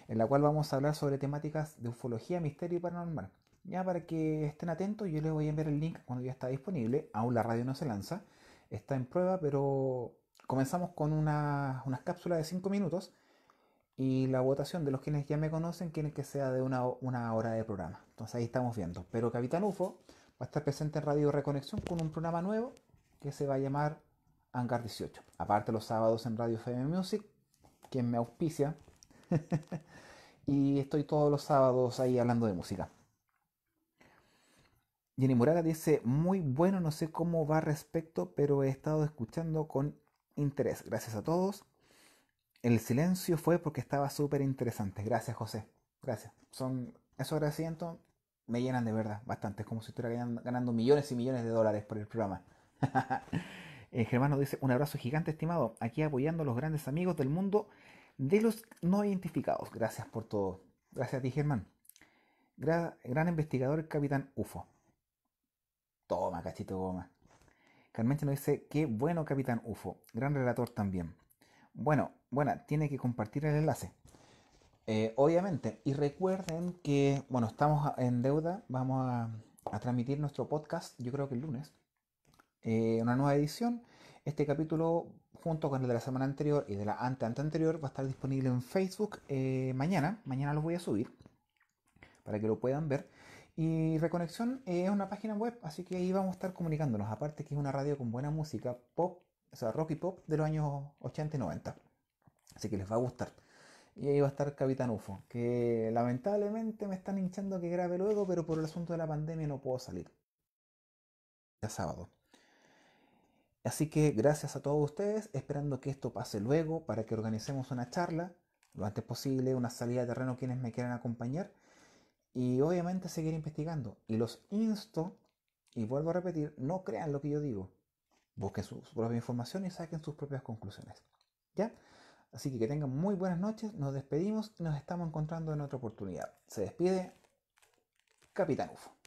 En la cual vamos a hablar sobre temáticas de ufología, misterio y paranormal. Ya para que estén atentos, yo les voy a enviar el link cuando ya está disponible. Aún la radio no se lanza. Está en prueba, pero comenzamos con una, unas cápsulas de 5 minutos y la votación de los quienes ya me conocen quieren que sea de una, hora de programa. Entonces ahí estamos viendo. Pero Capitán UFO va a estar presente en Radio Reconexión con un programa nuevo que se va a llamar Angar 18. Aparte los sábados en Radio FM Music, quien me auspicia. y estoy todos los sábados ahí hablando de música. Jenny Muraga dice, muy bueno, no sé cómo va respecto, pero he estado escuchando con interés. Gracias a todos el silencio fue porque estaba súper interesante. Gracias, José. Gracias. Son esos agradecimientos me llenan de verdad bastante. Es como si estuviera ganando millones y millones de dólares por el programa. Eh, Germán nos dice, un abrazo gigante, estimado. Aquí apoyando a los grandes amigos del mundo de los no identificados. Gracias por todo. Gracias a ti, Germán. gran investigador, capitán UFO. Toma, cachito goma. Carmen nos dice, qué bueno, capitán UFO. Gran relator también. Bueno, bueno, tiene que compartir el enlace. Eh, obviamente, y recuerden que, bueno, estamos en deuda, vamos a, transmitir nuestro podcast, yo creo que el lunes, eh, una nueva edición. Este capítulo, junto con el de la semana anterior y de la ante, anterior, va a estar disponible en Facebook eh, mañana. Mañana los voy a subir para que lo puedan ver. Y Reconexión es una página web, así que ahí vamos a estar comunicándonos. Aparte que es una radio con buena música, pop, o sea, rock y pop de los años 80 y 90. Así que les va a gustar. Y ahí va a estar Capitán UFO, que lamentablemente me están hinchando que grabe luego, pero por el asunto de la pandemia no puedo salir. Ya sábado. Así que gracias a todos ustedes, esperando que esto pase luego para que organicemos una charla lo antes posible, una salida de terreno quienes me quieran acompañar y obviamente seguir investigando. Y los insto, y vuelvo a repetir, no crean lo que yo digo. Busquen sus su propia información y saquen sus propias conclusiones. ¿Ya? Así que que tengan muy buenas noches, nos despedimos y nos estamos encontrando en otra oportunidad. Se despide Capitán UFO.